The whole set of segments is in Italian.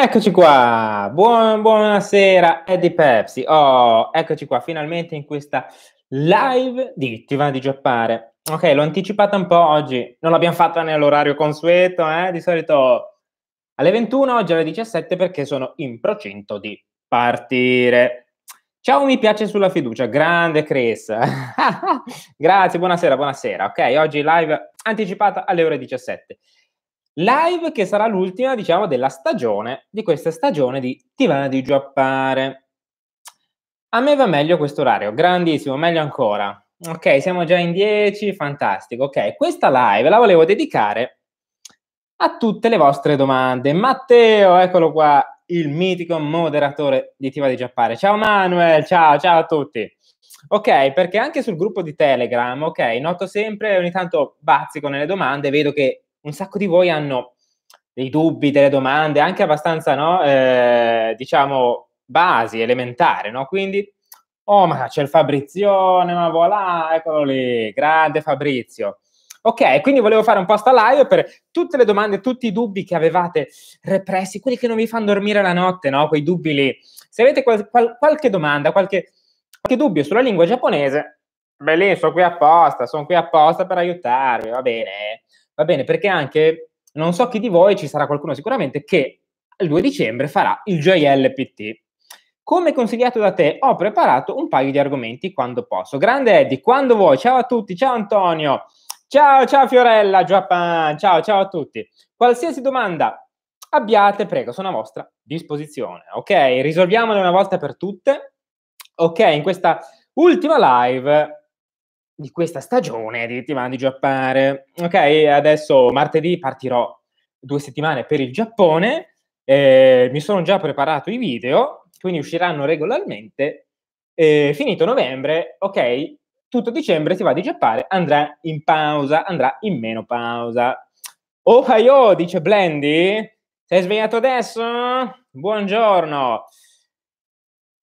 Eccoci qua, Buon, buonasera Eddie Pepsi. Oh, eccoci qua finalmente in questa live di Ti va di giappare. Ok, l'ho anticipata un po' oggi, non l'abbiamo fatta nell'orario consueto, eh? di solito alle 21, oggi alle 17 perché sono in procinto di partire. Ciao, mi piace sulla fiducia, grande Chris. Grazie, buonasera, buonasera. Ok, oggi live anticipata alle ore 17 live che sarà l'ultima, diciamo, della stagione, di questa stagione di Ti va di giappare. A me va meglio questo orario, grandissimo, meglio ancora. Ok, siamo già in 10, fantastico. Ok, questa live la volevo dedicare a tutte le vostre domande. Matteo, eccolo qua, il mitico moderatore di Tiva di Giappare. Ciao Manuel, ciao, ciao a tutti. Ok, perché anche sul gruppo di Telegram, ok, noto sempre, ogni tanto bazzico nelle domande, vedo che un sacco di voi hanno dei dubbi, delle domande, anche abbastanza, no, eh, diciamo, basi, elementari, no? Quindi, oh, ma c'è il Fabrizione, ma voilà, eccolo lì, grande Fabrizio. Ok, quindi volevo fare un po' sta live per tutte le domande, tutti i dubbi che avevate repressi, quelli che non vi fanno dormire la notte, no? Quei dubbi lì. Se avete qual- qual- qualche domanda, qualche, qualche dubbio sulla lingua giapponese, beh, lì sono qui apposta, sono qui apposta per aiutarvi, va bene? Va bene, perché anche non so chi di voi, ci sarà qualcuno sicuramente, che il 2 dicembre farà il JLPT. Come consigliato da te, ho preparato un paio di argomenti quando posso. Grande Eddie, quando vuoi. Ciao a tutti, ciao Antonio. Ciao, ciao Fiorella, Japan. Ciao, ciao a tutti. Qualsiasi domanda abbiate, prego, sono a vostra disposizione. Ok, risolviamole una volta per tutte. Ok, in questa ultima live di questa stagione di settimana di Giappone. Ok, adesso martedì partirò due settimane per il Giappone, eh, mi sono già preparato i video, quindi usciranno regolarmente. Eh, finito novembre, ok, tutto dicembre si va di Giappone, andrà in pausa, andrà in meno pausa. Ohio, dice Blendy, sei svegliato adesso? Buongiorno.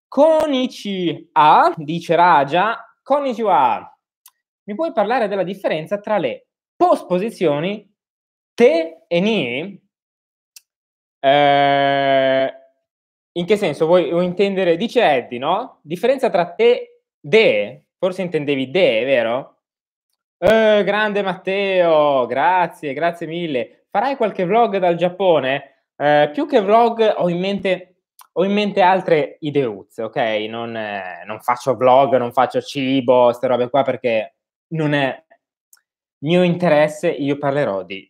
Konichi A, dice Raja, Konichiwa mi puoi parlare della differenza tra le posposizioni te e ni? Eh, in che senso vuoi, vuoi intendere? Dice Eddie, no? Differenza tra te e de, forse intendevi de, vero? Eh, grande Matteo, grazie, grazie mille. Farai qualche vlog dal Giappone? Eh, più che vlog ho in mente ho in mente altre ideuzze, ok? Non, eh, non, faccio vlog, non faccio cibo, queste robe qua perché non è mio interesse, io parlerò di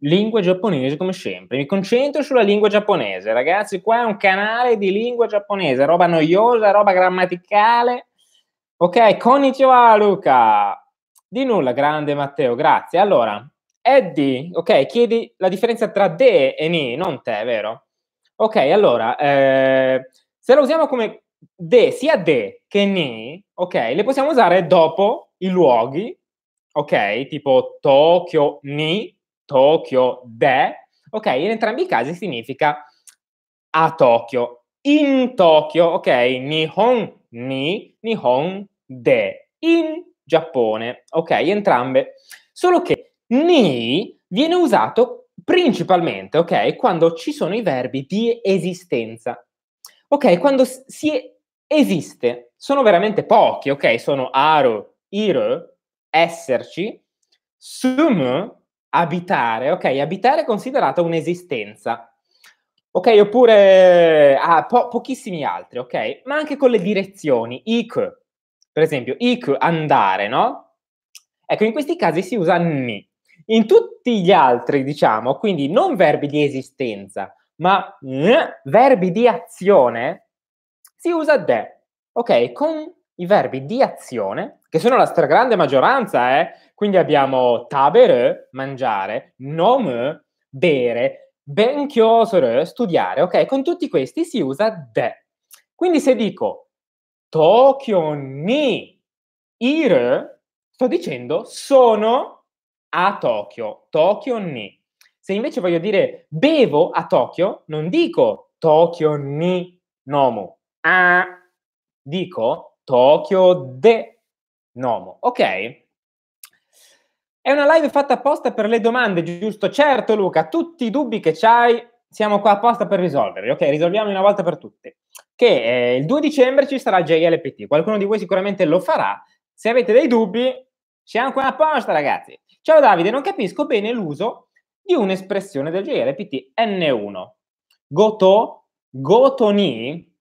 lingua giapponese come sempre. Mi concentro sulla lingua giapponese, ragazzi. Qua è un canale di lingua giapponese, roba noiosa, roba grammaticale. Ok, konnichiwa Luca. Di nulla, grande Matteo, grazie. Allora, Eddie, ok, chiedi la differenza tra de e ni, non te, vero? Ok, allora, eh, se la usiamo come de, sia de che ni, ok, le possiamo usare dopo i luoghi, ok? Tipo Tokyo ni, Tokyo de, ok? In entrambi i casi significa a Tokyo, in Tokyo, ok? Nihon ni, Nihon de, in Giappone, ok? Entrambe. Solo che ni viene usato principalmente, ok? Quando ci sono i verbi di esistenza. Ok, quando si esiste, sono veramente pochi, ok? Sono aro, ir, esserci, sum, abitare, ok? Abitare è considerata un'esistenza, ok? Oppure ah, po- pochissimi altri, ok? Ma anche con le direzioni, ik, per esempio, ik, andare, no? Ecco, in questi casi si usa ni. In tutti gli altri, diciamo, quindi non verbi di esistenza, ma n, verbi di azione, si usa de, ok? Con i verbi di azione che sono la stragrande maggioranza, eh? Quindi abbiamo tabere, mangiare, nom, bere, ben chiosere, studiare, ok? Con tutti questi si usa de. Quindi se dico Tokyo ni ir, sto dicendo sono a Tokyo, Tokyo ni. Se invece voglio dire bevo a Tokyo, non dico Tokyo ni nomu, ah, dico Tokyo de Nomo. Ok. È una live fatta apposta per le domande, giusto? Certo, Luca, tutti i dubbi che c'hai, siamo qua apposta per risolverli. Ok, risolviamo una volta per tutte. Che eh, il 2 dicembre ci sarà JLPT. Qualcuno di voi sicuramente lo farà. Se avete dei dubbi, siamo qua apposta, ragazzi. Ciao Davide, non capisco bene l'uso di un'espressione del JLPT N1. Goto, gotoni,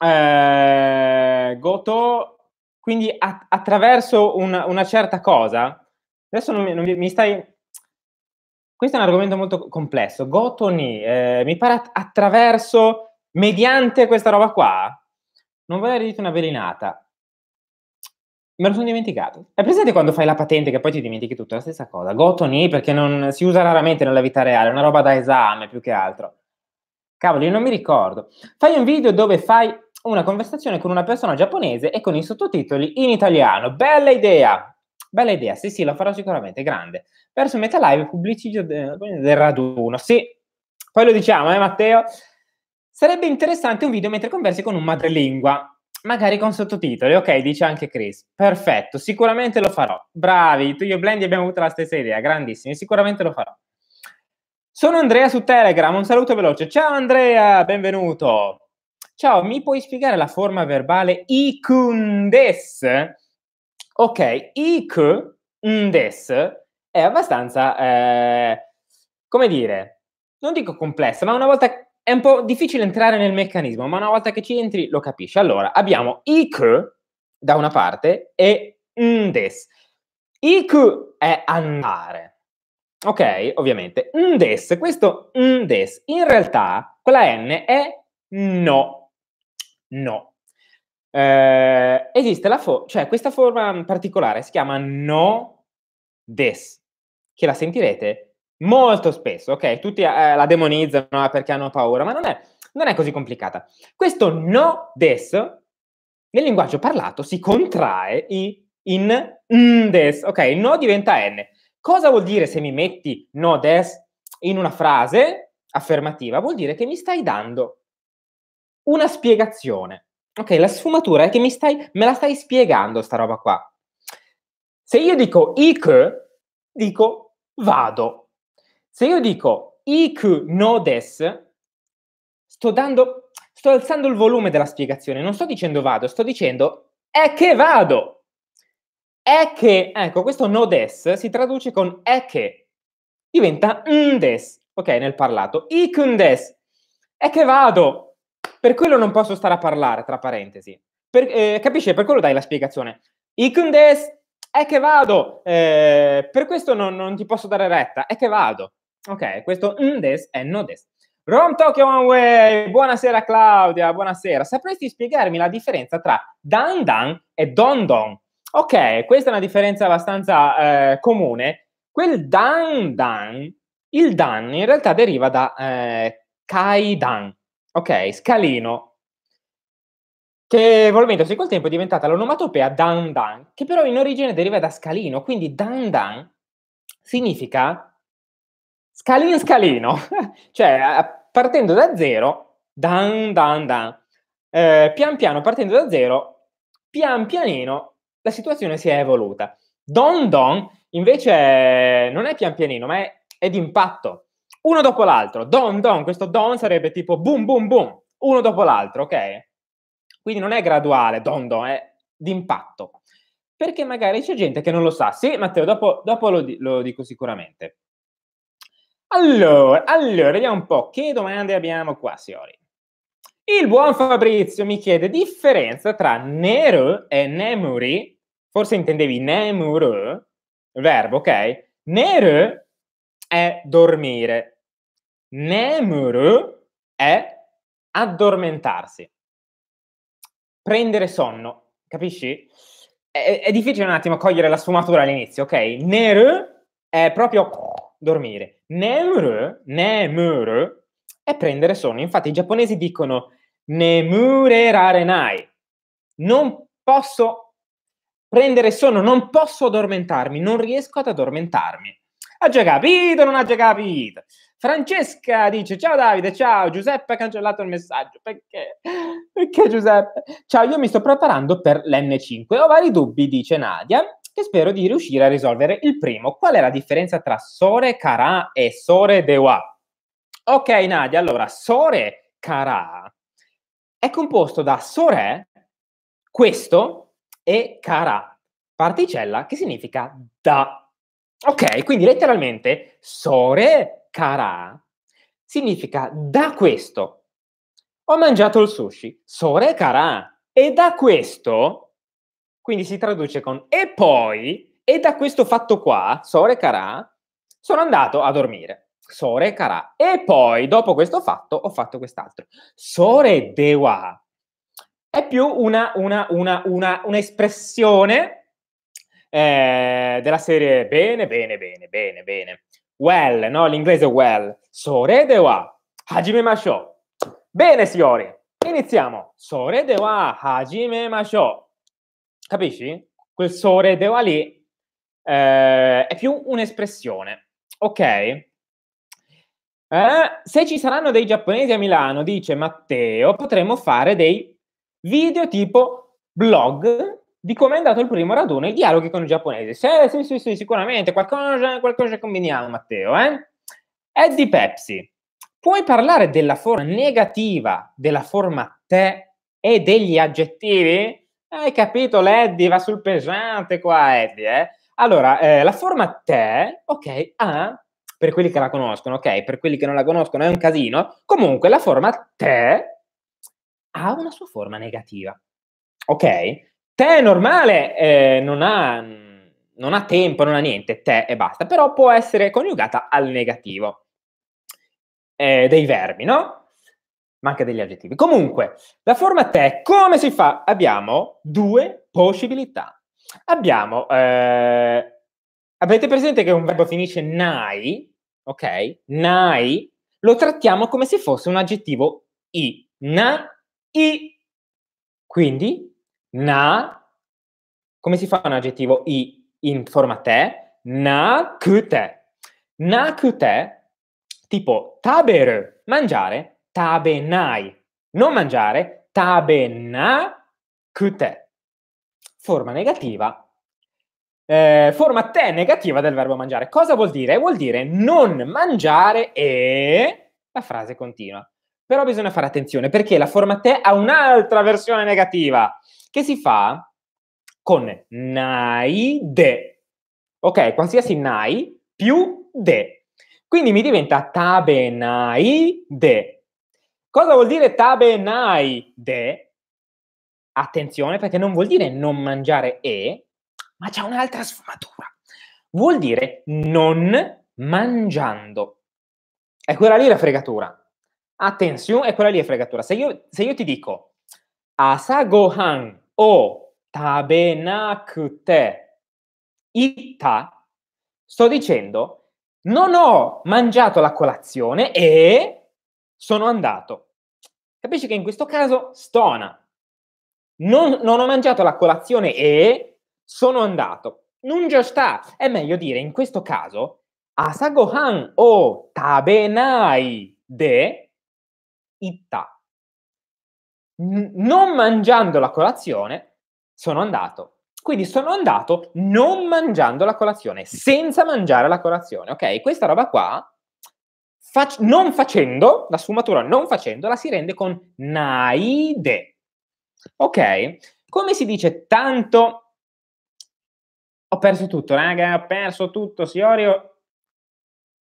eh, goto quindi a- attraverso una, una, certa cosa, adesso non mi, non mi, stai... Questo è un argomento molto complesso. Gotoni, eh, mi pare att- attraverso, mediante questa roba qua, non vorrei dire una belinata. Me lo sono dimenticato. È presente quando fai la patente che poi ti dimentichi tutto? È la stessa cosa. Gotoni, perché non, si usa raramente nella vita reale, è una roba da esame più che altro. Cavoli, non mi ricordo. Fai un video dove fai una conversazione con una persona giapponese e con i sottotitoli in italiano. Bella idea! Bella idea, sì, sì, la farò sicuramente, grande. Verso metà live pubblicità del, raduno, sì. Poi lo diciamo, eh Matteo? Sarebbe interessante un video mentre conversi con un madrelingua, magari con sottotitoli, ok, dice anche Chris. Perfetto, sicuramente lo farò. Bravi, tu e Blendy abbiamo avuto la stessa idea, grandissimi, sicuramente lo farò. Sono Andrea su Telegram, un saluto veloce. Ciao Andrea, benvenuto. Ciao, mi puoi spiegare la forma verbale ikundes? Ok, ikundes è abbastanza, eh, come dire, non dico complessa, ma una volta è un po' difficile entrare nel meccanismo, ma una volta che ci entri lo capisci. Allora, abbiamo ik da una parte e ndes. Ik è andare. Ok, ovviamente. Ndes, questo ndes, in realtà quella n è no no. Eh, esiste la forma, cioè questa forma particolare si chiama no des, che la sentirete molto spesso, ok? Tutti eh, la demonizzano ah, perché hanno paura, ma non è, non è così complicata. Questo no des nel linguaggio parlato si contrae in des, ok? Il no diventa n. Cosa vuol dire se mi metti no des in una frase affermativa? Vuol dire che mi stai dando una spiegazione. Ok, la sfumatura è che mi stai, me la stai spiegando sta roba qua. Se io dico ik, dico vado. Se io dico ik no des, sto dando, sto alzando il volume della spiegazione. Non sto dicendo vado, sto dicendo è che vado. È che, ecco, questo no des si traduce con è che. Diventa ndes, ok, nel parlato. Ik ndes, è che vado. Per quello non posso stare a parlare, tra parentesi. Per, eh, capisci? Per quello dai la spiegazione. Ikundes, è eh, che vado. Eh, per questo non, non, ti posso dare retta, è eh, che vado. Ok, questo ndes è des. Rom Tokyo One Way, buonasera Claudia, buonasera. Sapresti spiegarmi la differenza tra Dan Dan e Don Don? Ok, questa è una differenza abbastanza eh, comune. Quel Dan Dan, il Dan in realtà deriva da eh, Kai Dan, Ok, scalino, che volendo quel tempo è diventata l'onomatopea dan dan, che però in origine deriva da scalino, quindi dan dan significa scalin scalino, cioè partendo da zero, dan dan dan, eh, pian piano partendo da zero, pian pianino la situazione si è evoluta. Don don invece non è pian pianino, ma è, è d'impatto, uno dopo l'altro. Don, don, questo don sarebbe tipo boom, boom, boom, uno dopo l'altro, ok? Quindi non è graduale, don, don, è d'impatto. Perché magari c'è gente che non lo sa. Sì, Matteo, dopo, dopo lo, lo dico sicuramente. Allora, allora, vediamo un po' che domande abbiamo qua, signori. Il buon Fabrizio mi chiede differenza tra nero e nemuri. Forse intendevi nemuru, verbo, ok? Nero è dormire, Nemuru è addormentarsi, prendere sonno, capisci? È, è, difficile un attimo cogliere la sfumatura all'inizio, ok? Neru è proprio dormire. Nemuru, nemuru è prendere sonno. Infatti i giapponesi dicono nemure rarenai. Non posso prendere sonno, non posso addormentarmi, non riesco ad addormentarmi. Ha già capito, non ha già capito. Francesca dice: Ciao Davide, ciao Giuseppe, ha cancellato il messaggio. Perché? Perché Giuseppe? Ciao, io mi sto preparando per l'N5. Ho vari dubbi, dice Nadia, che spero di riuscire a risolvere. Il primo, qual è la differenza tra Sore Cara e Sore Dewa? Ok, Nadia, allora, Sore Cara è composto da Sore, questo, e Cara, particella che significa da Ok, quindi letteralmente sore kara significa da questo. Ho mangiato il sushi, sore kara, e da questo, quindi si traduce con e poi, e da questo fatto qua, sore kara, sono andato a dormire. Sore kara. E poi, dopo questo fatto, ho fatto quest'altro. Sore dewa. È più una, una, una, una espressione eh, della serie bene, bene, bene, bene, bene. Well, no, l'inglese well. Sore wa hajime masho. Bene, signori, iniziamo. Sore wa hajime masho. Capisci? Quel sore wa lì eh, è più un'espressione. Ok? Eh, se ci saranno dei giapponesi a Milano, dice Matteo, potremmo fare dei video tipo blog di come è andato il primo raduno i dialoghi con i giapponesi. Sì, sì, sì, sì sicuramente, qualcosa, qualcosa combiniamo, Matteo. Eh? Eddie Pepsi, puoi parlare della forma negativa, della forma te e degli aggettivi? Hai capito, Eddie, va sul pesante qua, Eddie. Eh? Allora, eh, la forma te, ok, ha, per quelli che la conoscono, ok, per quelli che non la conoscono è un casino, comunque la forma te ha una sua forma negativa, ok? Te normale eh, non, ha, non ha tempo, non ha niente, te e basta, però può essere coniugata al negativo eh, dei verbi, no? Ma anche degli aggettivi. Comunque, la forma te, come si fa? Abbiamo due possibilità. Abbiamo, eh, avete presente che un verbo finisce nai, ok? Nai, lo trattiamo come se fosse un aggettivo i, na, i. Quindi na, come si fa un aggettivo i in forma te? Na kute. Na kute, tipo taberu, mangiare, tabenai, non mangiare, tabena kute. Forma negativa, eh, forma te negativa del verbo mangiare. Cosa vuol dire? Vuol dire non mangiare e... La frase continua. Però bisogna fare attenzione perché la forma te ha un'altra versione negativa che si fa con nai de. Ok, qualsiasi nai più de. Quindi mi diventa tabenai de. Cosa vuol dire tabenai de? Attenzione perché non vuol dire non mangiare e, ma c'è un'altra sfumatura. Vuol dire non mangiando. È quella lì la fregatura. Attenzione, è eh, quella lì è fregatura. Se io, se io ti dico asagohan o tabenakute ita, sto dicendo non ho mangiato la colazione e sono andato. Capisci che in questo caso stona. Non, non ho mangiato la colazione e sono andato. Non già sta. È meglio dire in questo caso asagohan o tabenai de Itta. non mangiando la colazione, sono andato. Quindi sono andato non mangiando la colazione, senza mangiare la colazione, ok? Questa roba qua, fac- non facendo, la sfumatura non facendola, si rende con naide, ok? Come si dice tanto... Ho perso tutto, raga, ho perso tutto, Siorio,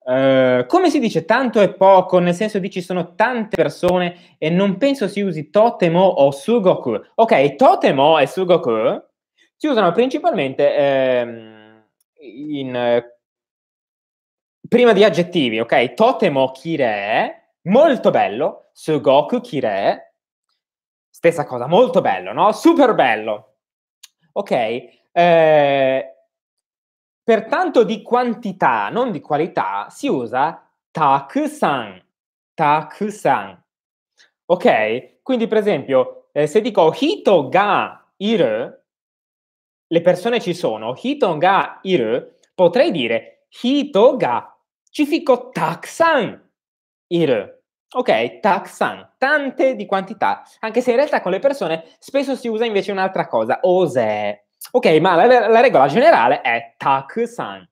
Uh, come si dice, tanto e poco, nel senso di ci sono tante persone e non penso si usi Totemo o Sugoku. Ok, Totemo e Sugoku si usano principalmente ehm, in, eh, prima di aggettivi, ok? Totemo Kire, molto bello, Sugoku Kire, stessa cosa, molto bello, no? Super bello. Ok, eh, Pertanto di quantità, non di qualità, si usa takusan. Takusan. Ok? Quindi, per esempio, eh, se dico hito ga iru, le persone ci sono, hito ga iru, potrei dire hito ga ci fico taksan iru. Ok, taksan, tante di quantità, anche se in realtà con le persone spesso si usa invece un'altra cosa, ose. Ok, ma la, la regola generale è tak-san.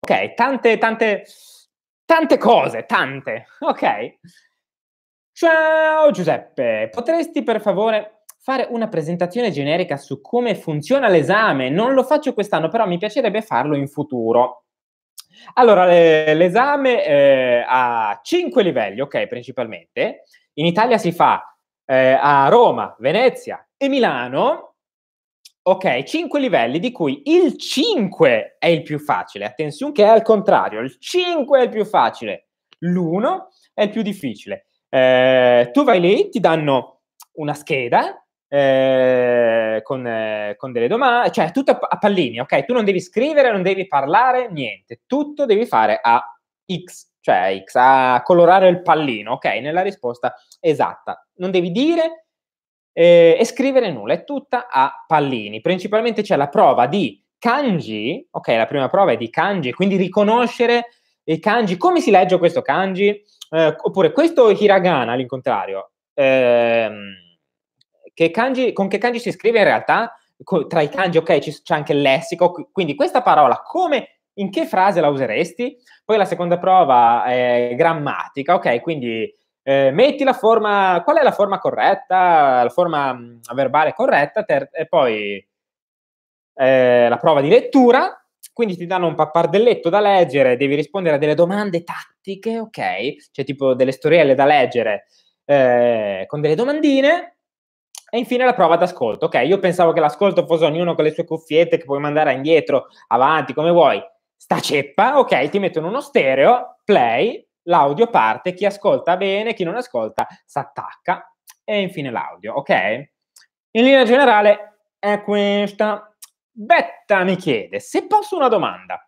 Ok, tante, tante, tante cose, tante. Ok. Ciao Giuseppe, potresti per favore fare una presentazione generica su come funziona l'esame? Non lo faccio quest'anno, però mi piacerebbe farlo in futuro. Allora, l'esame eh, ha cinque livelli, ok, principalmente. In Italia si fa eh, a Roma, Venezia e Milano Ok, 5 livelli, di cui il 5 è il più facile. Attenzione che è al contrario, il 5 è il più facile, l'1 è il più difficile. Eh, tu vai lì, ti danno una scheda eh, con, eh, con, delle domande, cioè tutto a pallini, ok? Tu non devi scrivere, non devi parlare, niente, tutto devi fare a X, cioè a X, a colorare il pallino, ok? Nella risposta esatta. Non devi dire, eh, e scrivere nulla, è tutta a pallini. Principalmente c'è la prova di kanji, ok, la prima prova è di kanji, quindi riconoscere i kanji, come si legge questo kanji, eh, oppure questo hiragana all'incontrario, ehm, che kanji, con che kanji si scrive in realtà, co- tra i kanji, ok, c- c'è anche il lessico, quindi questa parola come in che frase la useresti? Poi la seconda prova è grammatica, ok? Quindi eh, metti la forma, qual è la forma corretta, la forma mm, verbale corretta, ter- e poi eh, la prova di lettura, quindi ti danno un pappardelletto da leggere, devi rispondere a delle domande tattiche, ok? Cioè tipo delle storielle da leggere eh, con delle domandine. E infine la prova d'ascolto. Ok, io pensavo che l'ascolto fosse ognuno con le sue cuffiette che puoi mandare indietro, avanti, come vuoi. Sta ceppa, ok, ti mettono uno stereo, play, l'audio parte, chi ascolta bene, chi non ascolta si attacca e infine l'audio, ok? In linea generale è questa. Betta mi chiede se posso una domanda.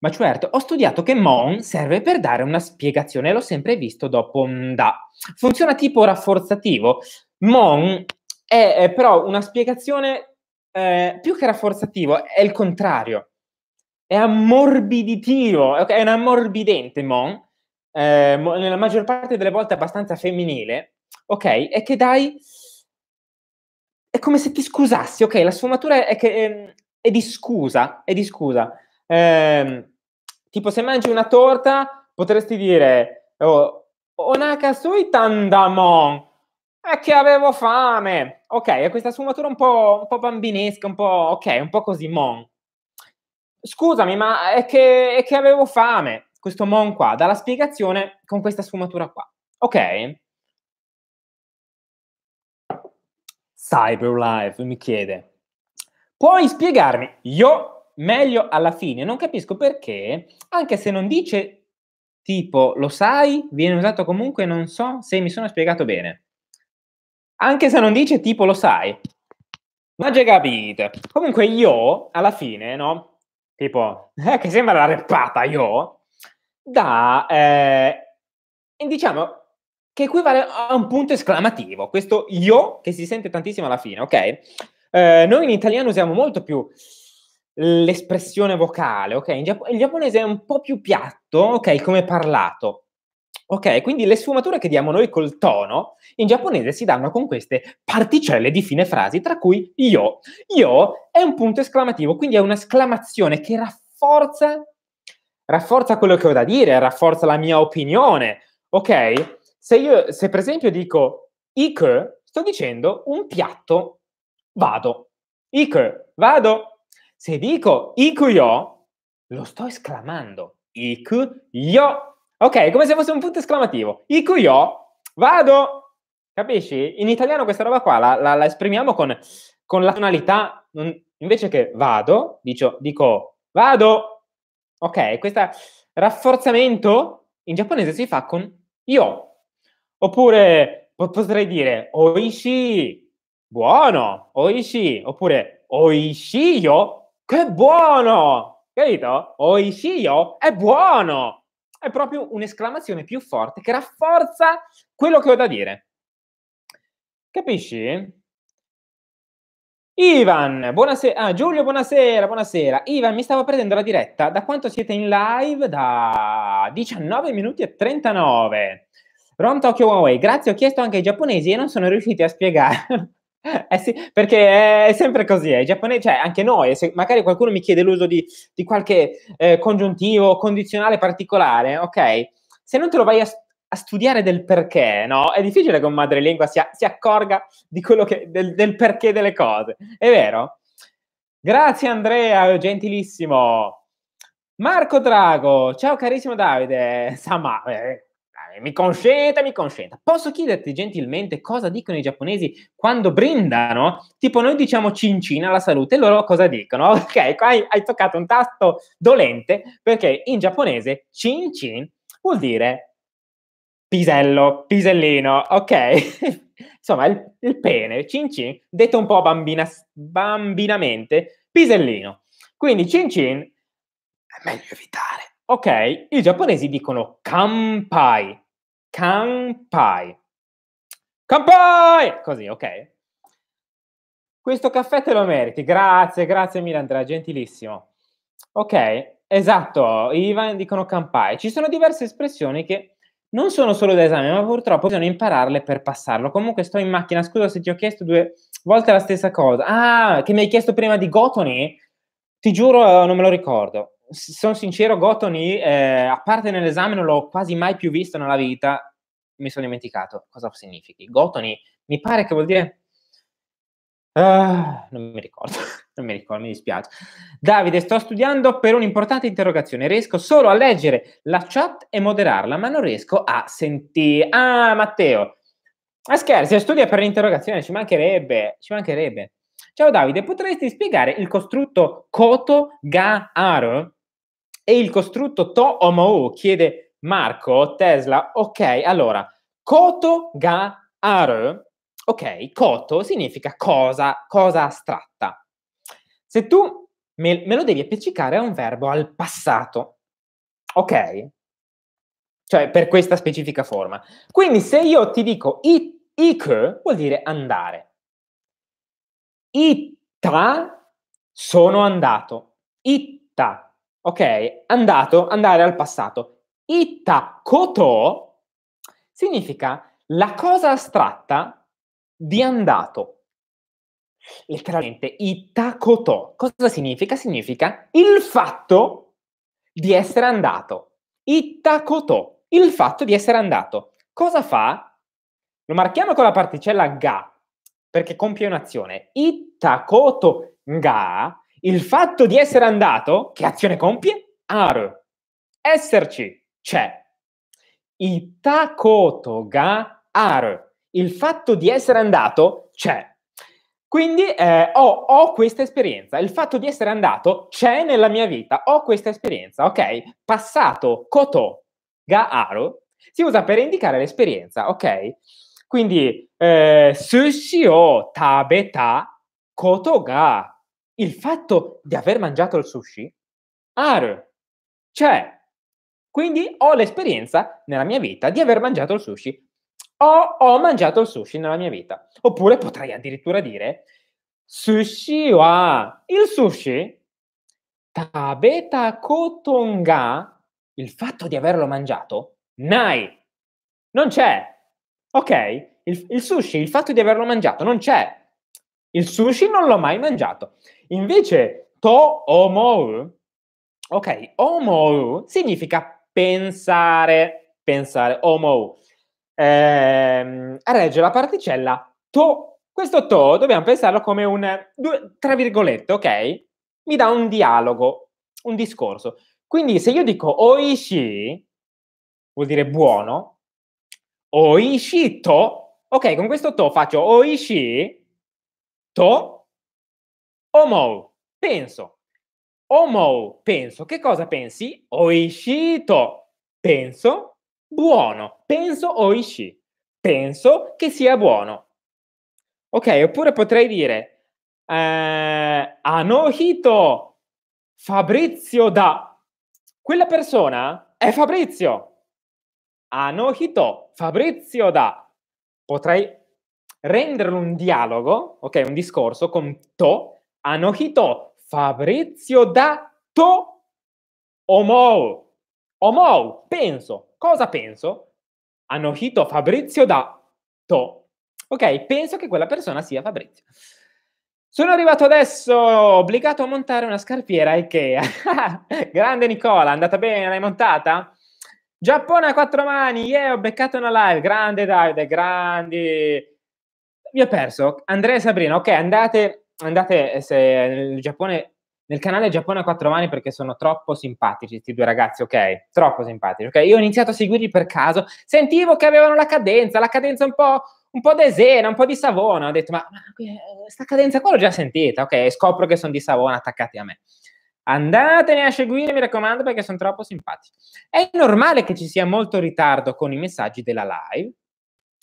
Ma certo, ho studiato che mon serve per dare una spiegazione, l'ho sempre visto dopo mm, da. Funziona tipo rafforzativo. Mon è, è però una spiegazione eh, più che rafforzativo, è il contrario. È ammorbiditivo, è un ammorbidente mon, eh, nella maggior parte delle volte abbastanza femminile, ok? è che dai... È come se ti scusassi, ok? La sfumatura è che è, ehm, è di scusa, è di scusa. Eh, tipo se mangi una torta potresti dire oh, Onakasui tandamon è eh, che avevo fame ok, è questa sfumatura un po', un po', bambinesca un po' ok, un po' così mon scusami ma è che, è che avevo fame questo mon qua dà la spiegazione con questa sfumatura qua. Ok? Cyberlife mi chiede, puoi spiegarmi io meglio alla fine? Non capisco perché, anche se non dice tipo lo sai, viene usato comunque non so se mi sono spiegato bene. Anche se non dice tipo lo sai. Ma già capite. Comunque io alla fine, no? Tipo, eh, che sembra la reppata io, da, eh, diciamo, che equivale a un punto esclamativo, questo io che si sente tantissimo alla fine, ok? Eh, noi in italiano usiamo molto più l'espressione vocale, ok? In Giapp- il giapponese è un po' più piatto, ok, come parlato. Ok, quindi le sfumature che diamo noi col tono in giapponese si danno con queste particelle di fine frasi, tra cui io. Io è un punto esclamativo, quindi è un'esclamazione che rafforza rafforza quello che ho da dire, rafforza la mia opinione. Ok? Se io, se per esempio dico Ike, sto dicendo un piatto, vado. Ike, vado. Se dico Ikuyo, lo sto esclamando. Ikuyo. Ok, come se fosse un punto esclamativo. Ikuyo, vado. Capisci? In italiano questa roba qua la, la, la esprimiamo con, con, la tonalità, invece che vado, dico, dico vado, Ok, questo rafforzamento in giapponese si fa con io. Oppure potrei dire oishi, buono, oishi, oppure oishio, che buono, capito? Oishio è buono. È proprio un'esclamazione più forte che rafforza quello che ho da dire. Capisci? Ivan, buonasera. Ah, Giulio, buonasera, buonasera. Ivan, mi stavo perdendo la diretta. Da quanto siete in live? Da 19 minuti e 39. Rom Tokyo Huawei, grazie, ho chiesto anche ai giapponesi e non sono riusciti a spiegare. eh sì, perché è sempre così, eh. giapponesi, cioè anche noi, se magari qualcuno mi chiede l'uso di, di qualche eh, congiuntivo, condizionale particolare, ok? Se non te lo vai a a studiare del perché, no? È difficile che un madrelingua si, a, si accorga che, del, del, perché delle cose, è vero? Grazie Andrea, gentilissimo. Marco Drago, ciao carissimo Davide. Sama, eh, mi consenta, mi consenta. Posso chiederti gentilmente cosa dicono i giapponesi quando brindano? Tipo noi diciamo cincina alla salute e loro cosa dicono? Ok, qua hai, hai toccato un tasto dolente perché in giapponese cincin vuol dire Pisello, pisellino, ok. Insomma, il, il, pene, cin cin, detto un po' bambina, bambinamente, pisellino. Quindi cin cin è meglio evitare. Ok, i giapponesi dicono kampai, kanpai, kampai, così, ok. Questo caffè te lo meriti, grazie, grazie mille Andrea, gentilissimo. Ok, esatto, Ivan dicono kampai. Ci sono diverse espressioni che non sono solo da esame, ma purtroppo bisogna impararle per passarlo. Comunque sto in macchina, scusa se ti ho chiesto due volte la stessa cosa. Ah, che mi hai chiesto prima di Gotoni? Ti giuro, non me lo ricordo. S- sono sincero, Gotoni, eh, a parte nell'esame, non l'ho quasi mai più visto nella vita. Mi sono dimenticato cosa significhi. Gotoni, mi pare che vuol dire... Uh, non mi ricordo non mi ricordo, mi dispiace. Davide, sto studiando per un'importante interrogazione. Riesco solo a leggere la chat e moderarla, ma non riesco a sentire. Ah, Matteo, ma scherzi, studia per l'interrogazione, ci mancherebbe, ci mancherebbe. Ciao Davide, potresti spiegare il costrutto koto ga aro e il costrutto to omou? chiede Marco Tesla. Ok, allora, koto ga aro, ok, koto significa cosa, cosa astratta. Se tu me, me lo devi appiccicare a un verbo al passato, ok? Cioè per questa specifica forma. Quindi se io ti dico ik vuol dire andare. Itta sono andato. Itta, ok? Andato, andare al passato. Itta koto significa la cosa astratta di andato letteralmente Itakotò. Cosa significa? Significa il fatto di essere andato. Itakotò, il fatto di essere andato. Cosa fa? Lo marchiamo con la particella ga, perché compie un'azione. Itakotò ga, il fatto di essere andato, che azione compie? Aru. Esserci, c'è. Itakoto ga aru. Il fatto di essere andato c'è. Quindi eh, ho, ho, questa esperienza, il fatto di essere andato c'è nella mia vita, ho questa esperienza, ok? Passato koto ga aro si usa per indicare l'esperienza, ok? Quindi eh, sushi o tabeta koto ga il fatto di aver mangiato il sushi aru c'è. Cioè, quindi ho l'esperienza nella mia vita di aver mangiato il sushi ho, ho mangiato il sushi nella mia vita. Oppure potrei addirittura dire sushi wa il sushi tabeta kotonga il fatto di averlo mangiato nai non c'è ok il, il, sushi il fatto di averlo mangiato non c'è il sushi non l'ho mai mangiato invece to omou ok omou significa pensare pensare omou ehm, regge la particella to. Questo to dobbiamo pensarlo come un, due, tra virgolette, ok? Mi dà un dialogo, un discorso. Quindi se io dico oishi, vuol dire buono, oishi to, ok, con questo to faccio oishi to omou, penso. Omou, penso. Che cosa pensi? Oishi to, penso buono, penso oishi, penso che sia buono. Ok, oppure potrei dire eh, Anohito Fabrizio da. Quella persona è Fabrizio. Anohito Fabrizio da. Potrei renderlo un dialogo, ok, un discorso con to. Anohito Fabrizio da to omou. Omou, penso, Cosa penso? Hanno hito Fabrizio da To. Ok, penso che quella persona sia Fabrizio. Sono arrivato adesso, obbligato a montare una scarpiera Ikea. Grande Nicola, andata bene? L'hai montata? Giappone a quattro mani, yeah, ho beccato una live. Grande Davide, grandi. Mi ho perso. Andrea e Sabrina, ok, andate, andate se nel Giappone nel canale Giappone a quattro mani perché sono troppo simpatici questi due ragazzi, ok? Troppo simpatici, ok? Io ho iniziato a seguirli per caso, sentivo che avevano la cadenza, la cadenza un po', un po d'esena, un po' di Savona, ho detto ma, ma questa eh, cadenza qua l'ho già sentita, ok? scopro che sono di Savona attaccati a me. Andatene a seguire, mi raccomando, perché sono troppo simpatici. È normale che ci sia molto ritardo con i messaggi della live?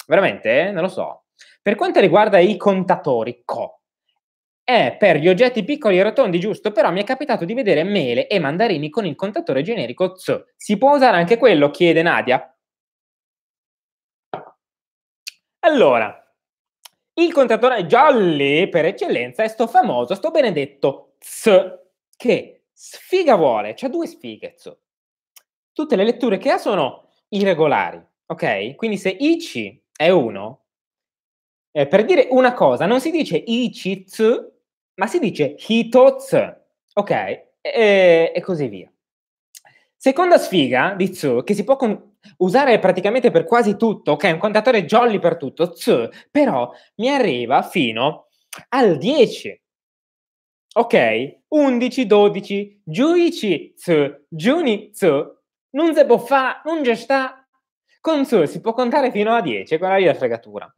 Veramente? Non lo so. Per quanto riguarda i contatori, co, è per gli oggetti piccoli e rotondi, giusto, però mi è capitato di vedere mele e mandarini con il contatore generico Z. Si può usare anche quello? chiede Nadia. Allora, il contatore jolly per eccellenza è sto famoso, sto benedetto Z, che sfiga vuole, c'ha due sfighe Z. Tutte le letture che ha sono irregolari, ok? Quindi se IC è 1, eh, per dire una cosa non si dice IC Z, ma si dice Hitoz, ok, e, e, così via. Seconda sfiga di Tzu, che si può con- usare praticamente per quasi tutto, ok, un contatore jolly per tutto, Tzu, però mi arriva fino al 10. Ok, 11, 12, giuici Tzu, giuni Tzu, non se può fare, non c'è sta. Con Tzu si può contare fino a 10, quella lì è la fregatura.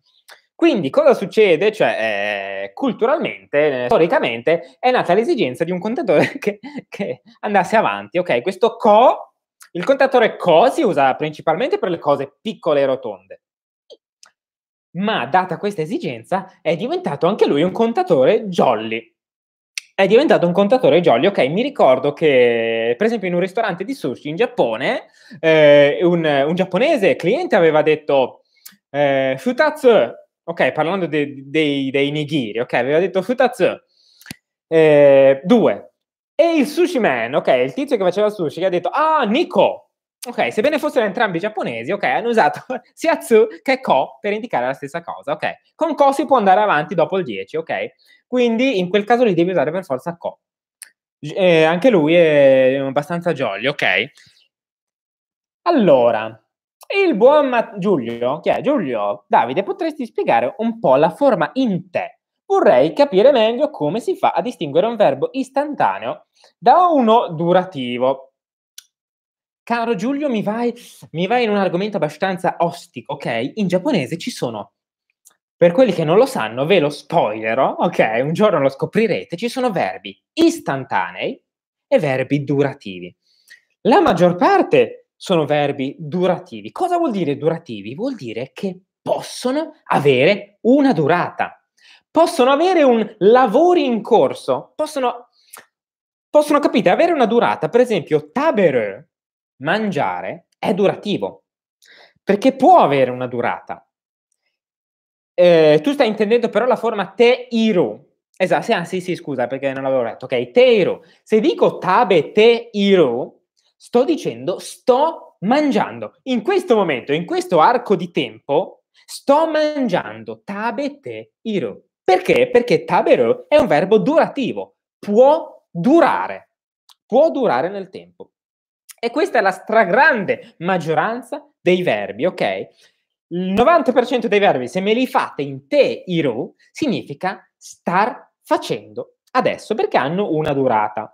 Quindi cosa succede? Cioè, eh, culturalmente, eh, storicamente, è nata l'esigenza di un contatore che, che, andasse avanti. Ok, questo co, il contatore co si usa principalmente per le cose piccole e rotonde. Ma data questa esigenza, è diventato anche lui un contatore jolly. È diventato un contatore jolly. Ok, mi ricordo che, per esempio, in un ristorante di sushi in Giappone, eh, un, un, giapponese cliente aveva detto: eh, Futatsu, ok, parlando dei, dei, dei nigiri, ok, aveva detto Futatsu, eh, due, e il sushi man, ok, il tizio che faceva sushi, che ha detto, ah, Nico, ok, sebbene fossero entrambi giapponesi, ok, hanno usato sia tsu che ko per indicare la stessa cosa, ok, con ko si può andare avanti dopo il 10, ok, quindi in quel caso lì devi usare per forza ko. Eh, anche lui è abbastanza jolly, ok? Allora, il buon Ma- Giulio, chi è? Giulio, Davide, potresti spiegare un po' la forma in te? Vorrei capire meglio come si fa a distinguere un verbo istantaneo da uno durativo. Caro Giulio, mi vai, mi vai in un argomento abbastanza ostico, ok? In giapponese ci sono per quelli che non lo sanno, ve lo spoilerò, ok? Un giorno lo scoprirete, ci sono verbi istantanei e verbi durativi. La maggior parte sono verbi durativi. Cosa vuol dire durativi? Vuol dire che possono avere una durata, possono avere un lavoro in corso, possono, possono capite, avere una durata. Per esempio, tabereux, mangiare, è durativo, perché può avere una durata. Eh, tu stai intendendo però la forma te iru. Esatto, sì, ah, sì, sì, scusa perché non l'avevo letto. Ok, te iru. Se dico tabe te iru, Sto dicendo sto mangiando. In questo momento, in questo arco di tempo, sto mangiando tabete iro. Perché? Perché tabero è un verbo durativo, può durare, può durare nel tempo. E questa è la stragrande maggioranza dei verbi, ok? Il 90% dei verbi, se me li fate in te, iru, significa star facendo adesso, perché hanno una durata.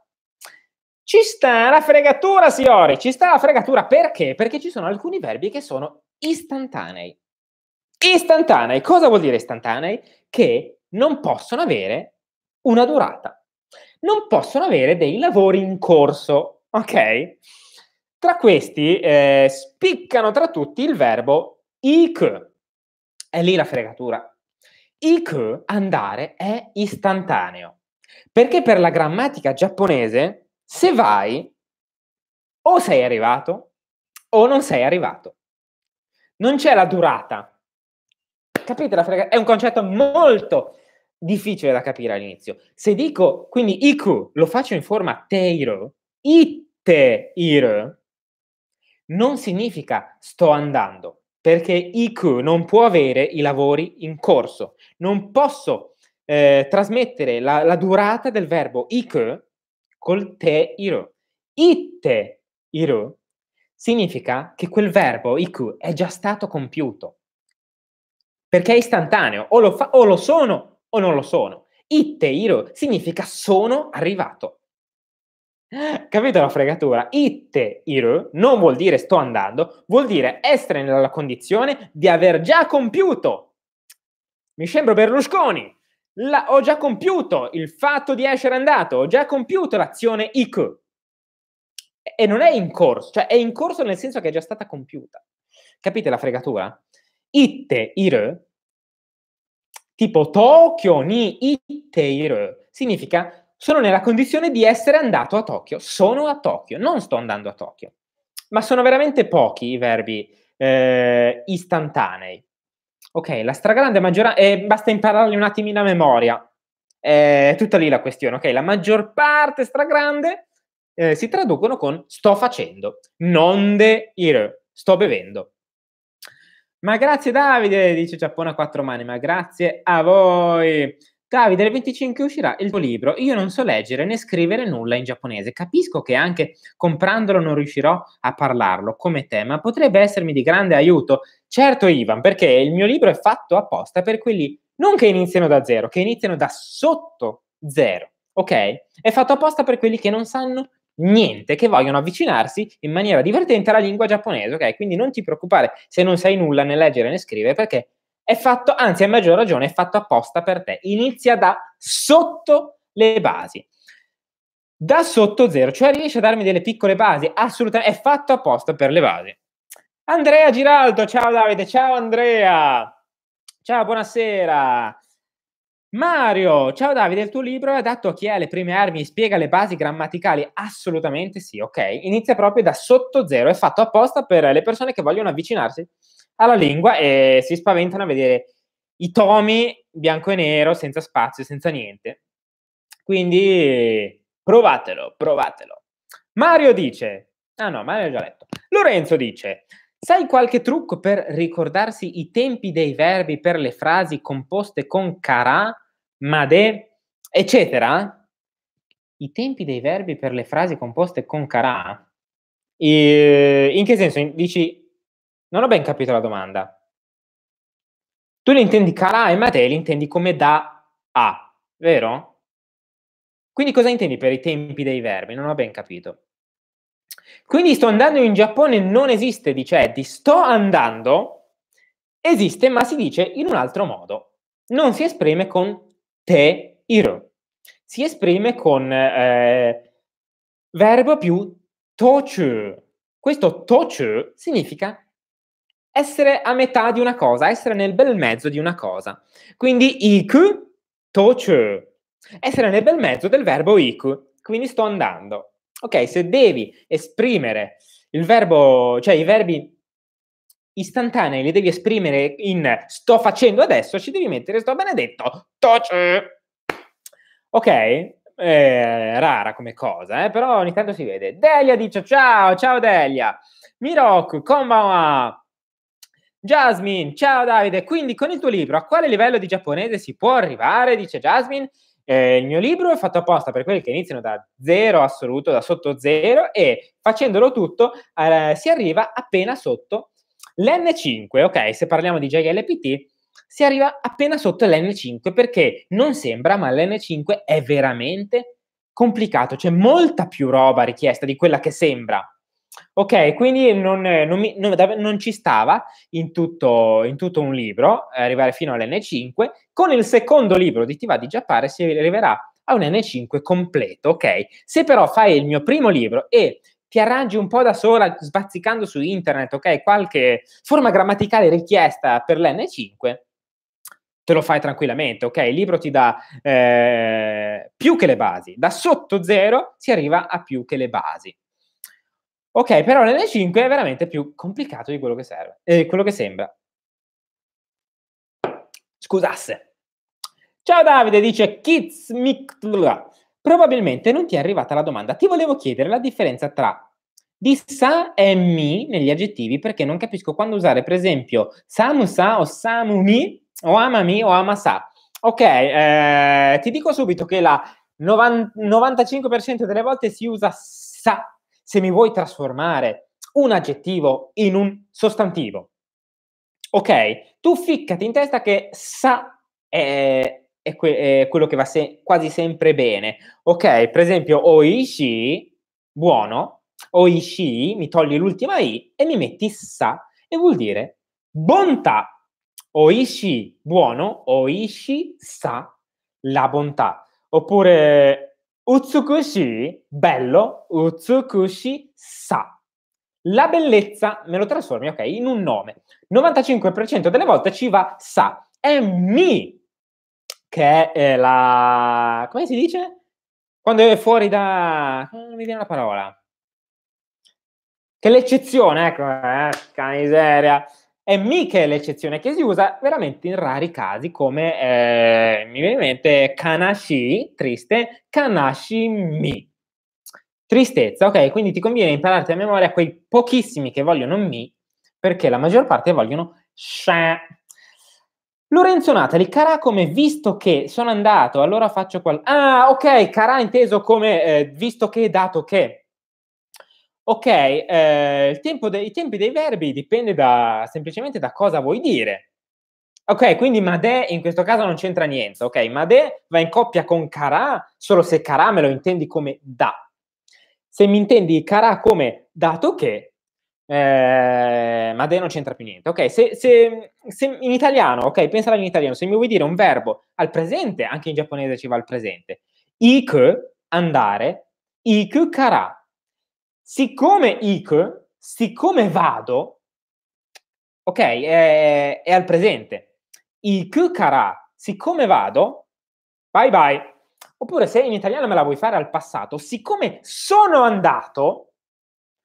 Ci sta la fregatura, signori, ci sta la fregatura. Perché? Perché ci sono alcuni verbi che sono istantanei. Istantanei. Cosa vuol dire istantanei? Che non possono avere una durata. Non possono avere dei lavori in corso, ok? Tra questi eh, spiccano tra tutti il verbo ik. È lì la fregatura. Ik, andare, è istantaneo. Perché per la grammatica giapponese se vai, o sei arrivato o non sei arrivato. Non c'è la durata. Capite la frega? È un concetto molto difficile da capire all'inizio. Se dico quindi IQ lo faccio in forma teiro, ite ir, non significa sto andando, perché IQ non può avere i lavori in corso. Non posso eh, trasmettere la, la durata del verbo IQ col te iru. Itte iru significa che quel verbo iku è già stato compiuto. Perché è istantaneo, o lo, fa, o lo sono o non lo sono. Itte iru significa sono arrivato. Capito la fregatura? Itte iru non vuol dire sto andando, vuol dire essere nella condizione di aver già compiuto. Mi sembra Berlusconi la, ho già compiuto il fatto di essere andato, ho già compiuto l'azione IQ. E non è in corso, cioè è in corso nel senso che è già stata compiuta. Capite la fregatura? Itte, ir, tipo Tokyo, ni, itte, ir, significa sono nella condizione di essere andato a Tokyo, sono a Tokyo, non sto andando a Tokyo. Ma sono veramente pochi i verbi eh, istantanei. Ok, la stragrande maggioranza, eh, basta impararli un attimino a memoria, è eh, tutta lì la questione, ok? La maggior parte stragrande eh, si traducono con sto facendo, non de ir, sto bevendo. Ma grazie Davide, dice Giappone a quattro mani, ma grazie a voi. Davide, il 25 uscirà il tuo libro. Io non so leggere né scrivere nulla in giapponese. Capisco che anche comprandolo non riuscirò a parlarlo come te, ma potrebbe essermi di grande aiuto. Certo, Ivan, perché il mio libro è fatto apposta per quelli non che iniziano da zero, che iniziano da sotto zero, ok? È fatto apposta per quelli che non sanno niente, che vogliono avvicinarsi in maniera divertente alla lingua giapponese, ok? Quindi non ti preoccupare se non sai nulla né leggere né scrivere, perché è fatto, anzi a maggior ragione è fatto apposta per te. Inizia da sotto le basi. Da sotto zero, cioè riesci a darmi delle piccole basi, assolutamente, è fatto apposta per le basi. Andrea Giraldo, ciao Davide, ciao Andrea, ciao, buonasera. Mario, ciao Davide, il tuo libro è adatto a chi ha le prime armi e spiega le basi grammaticali? Assolutamente sì, ok. Inizia proprio da sotto zero, è fatto apposta per le persone che vogliono avvicinarsi alla lingua e si spaventano a vedere i tomi bianco e nero, senza spazio, senza niente. Quindi provatelo, provatelo. Mario dice, ah no, Mario ha già letto. Lorenzo dice, sai qualche trucco per ricordarsi i tempi dei verbi per le frasi composte con cara, made, eccetera? I tempi dei verbi per le frasi composte con cara? E, in che senso? Dici non ho ben capito la domanda. Tu li intendi Kalaima, te li intendi come da a, vero? Quindi cosa intendi per i tempi dei verbi? Non ho ben capito. Quindi sto andando in Giappone non esiste, dice di Sto andando esiste, ma si dice in un altro modo. Non si esprime con te, iro. Si esprime con eh, verbo più tochu. Questo tochu significa essere a metà di una cosa, essere nel bel mezzo di una cosa. Quindi ik toce, essere nel bel mezzo del verbo ik, quindi sto andando. Ok, se devi esprimere il verbo, cioè i verbi istantanei li devi esprimere in sto facendo adesso, ci devi mettere sto benedetto toce. Ok? Eh, rara come cosa, eh? però ogni tanto si vede. Delia dice ciao, ciao Delia. Mirok, konbanwa. Jasmine, ciao Davide, quindi con il tuo libro a quale livello di giapponese si può arrivare? Dice Jasmine. Eh, il mio libro è fatto apposta per quelli che iniziano da zero assoluto, da sotto zero e facendolo tutto eh, si arriva appena sotto l'N5, ok? Se parliamo di JLPT si arriva appena sotto l'N5 perché non sembra ma l'N5 è veramente complicato, c'è molta più roba richiesta di quella che sembra Ok, quindi non, eh, non, mi, non, non ci stava in tutto, in tutto, un libro eh, arrivare fino all'N5. Con il secondo libro di Tiva di Giappare si arriverà a un N5 completo, ok? Se però fai il mio primo libro e ti arrangi un po' da sola sbazzicando su internet, ok? Qualche forma grammaticale richiesta per l'N5, te lo fai tranquillamente, ok? Il libro ti dà eh, più che le basi, da sotto zero si arriva a più che le basi. Ok, però l'N5 è veramente più complicato di quello che, serve, eh, quello che sembra. Scusasse. Ciao Davide, dice Kids Miktula. Probabilmente non ti è arrivata la domanda. Ti volevo chiedere la differenza tra di sa e mi negli aggettivi perché non capisco quando usare, per esempio, samu sa o samu mi, o amami o ama sa. Ok, eh, ti dico subito che la 90, 95% delle volte si usa sa se mi vuoi trasformare un aggettivo in un sostantivo, ok, tu ficcati in testa che sa è, eh, è, que- è quello che va se- quasi sempre bene, ok? Per esempio, oishi, buono, oishi, mi togli l'ultima i e mi metti sa, e vuol dire bontà. Oishi, buono, oishi, sa, la bontà. Oppure Utsukushi, bello, Utsukushi sa. La bellezza me lo trasformi, ok, in un nome. 95% delle volte ci va sa. È mi, che è eh, la... come si dice? Quando è fuori da... non mi viene la parola. Che l'eccezione, ecco, eh, miseria è mica l'eccezione che si usa veramente in rari casi come eh, mi viene in mente kanashi, triste, kanashi mi. Tristezza, ok? Quindi ti conviene impararti a memoria quei pochissimi che vogliono mi, perché la maggior parte vogliono sha. Lorenzo Natali, cara come visto che sono andato, allora faccio qual... Ah, ok, cara inteso come eh, visto che dato che. Ok, eh, de- i tempi dei verbi dipende da, semplicemente da cosa vuoi dire. Ok, quindi Made in questo caso non c'entra niente. Ok, Made va in coppia con Cara solo se Cara me lo intendi come da. Se mi intendi Cara come dato che, eh, Made non c'entra più niente. Ok, se, se, se in italiano, ok, pensala in italiano, se mi vuoi dire un verbo al presente, anche in giapponese ci va al presente. Ik, andare, ik, Kara. Siccome ik, siccome vado, ok, è, è al presente. Ik cara, siccome vado, bye bye. Oppure se in italiano me la vuoi fare al passato, siccome sono andato,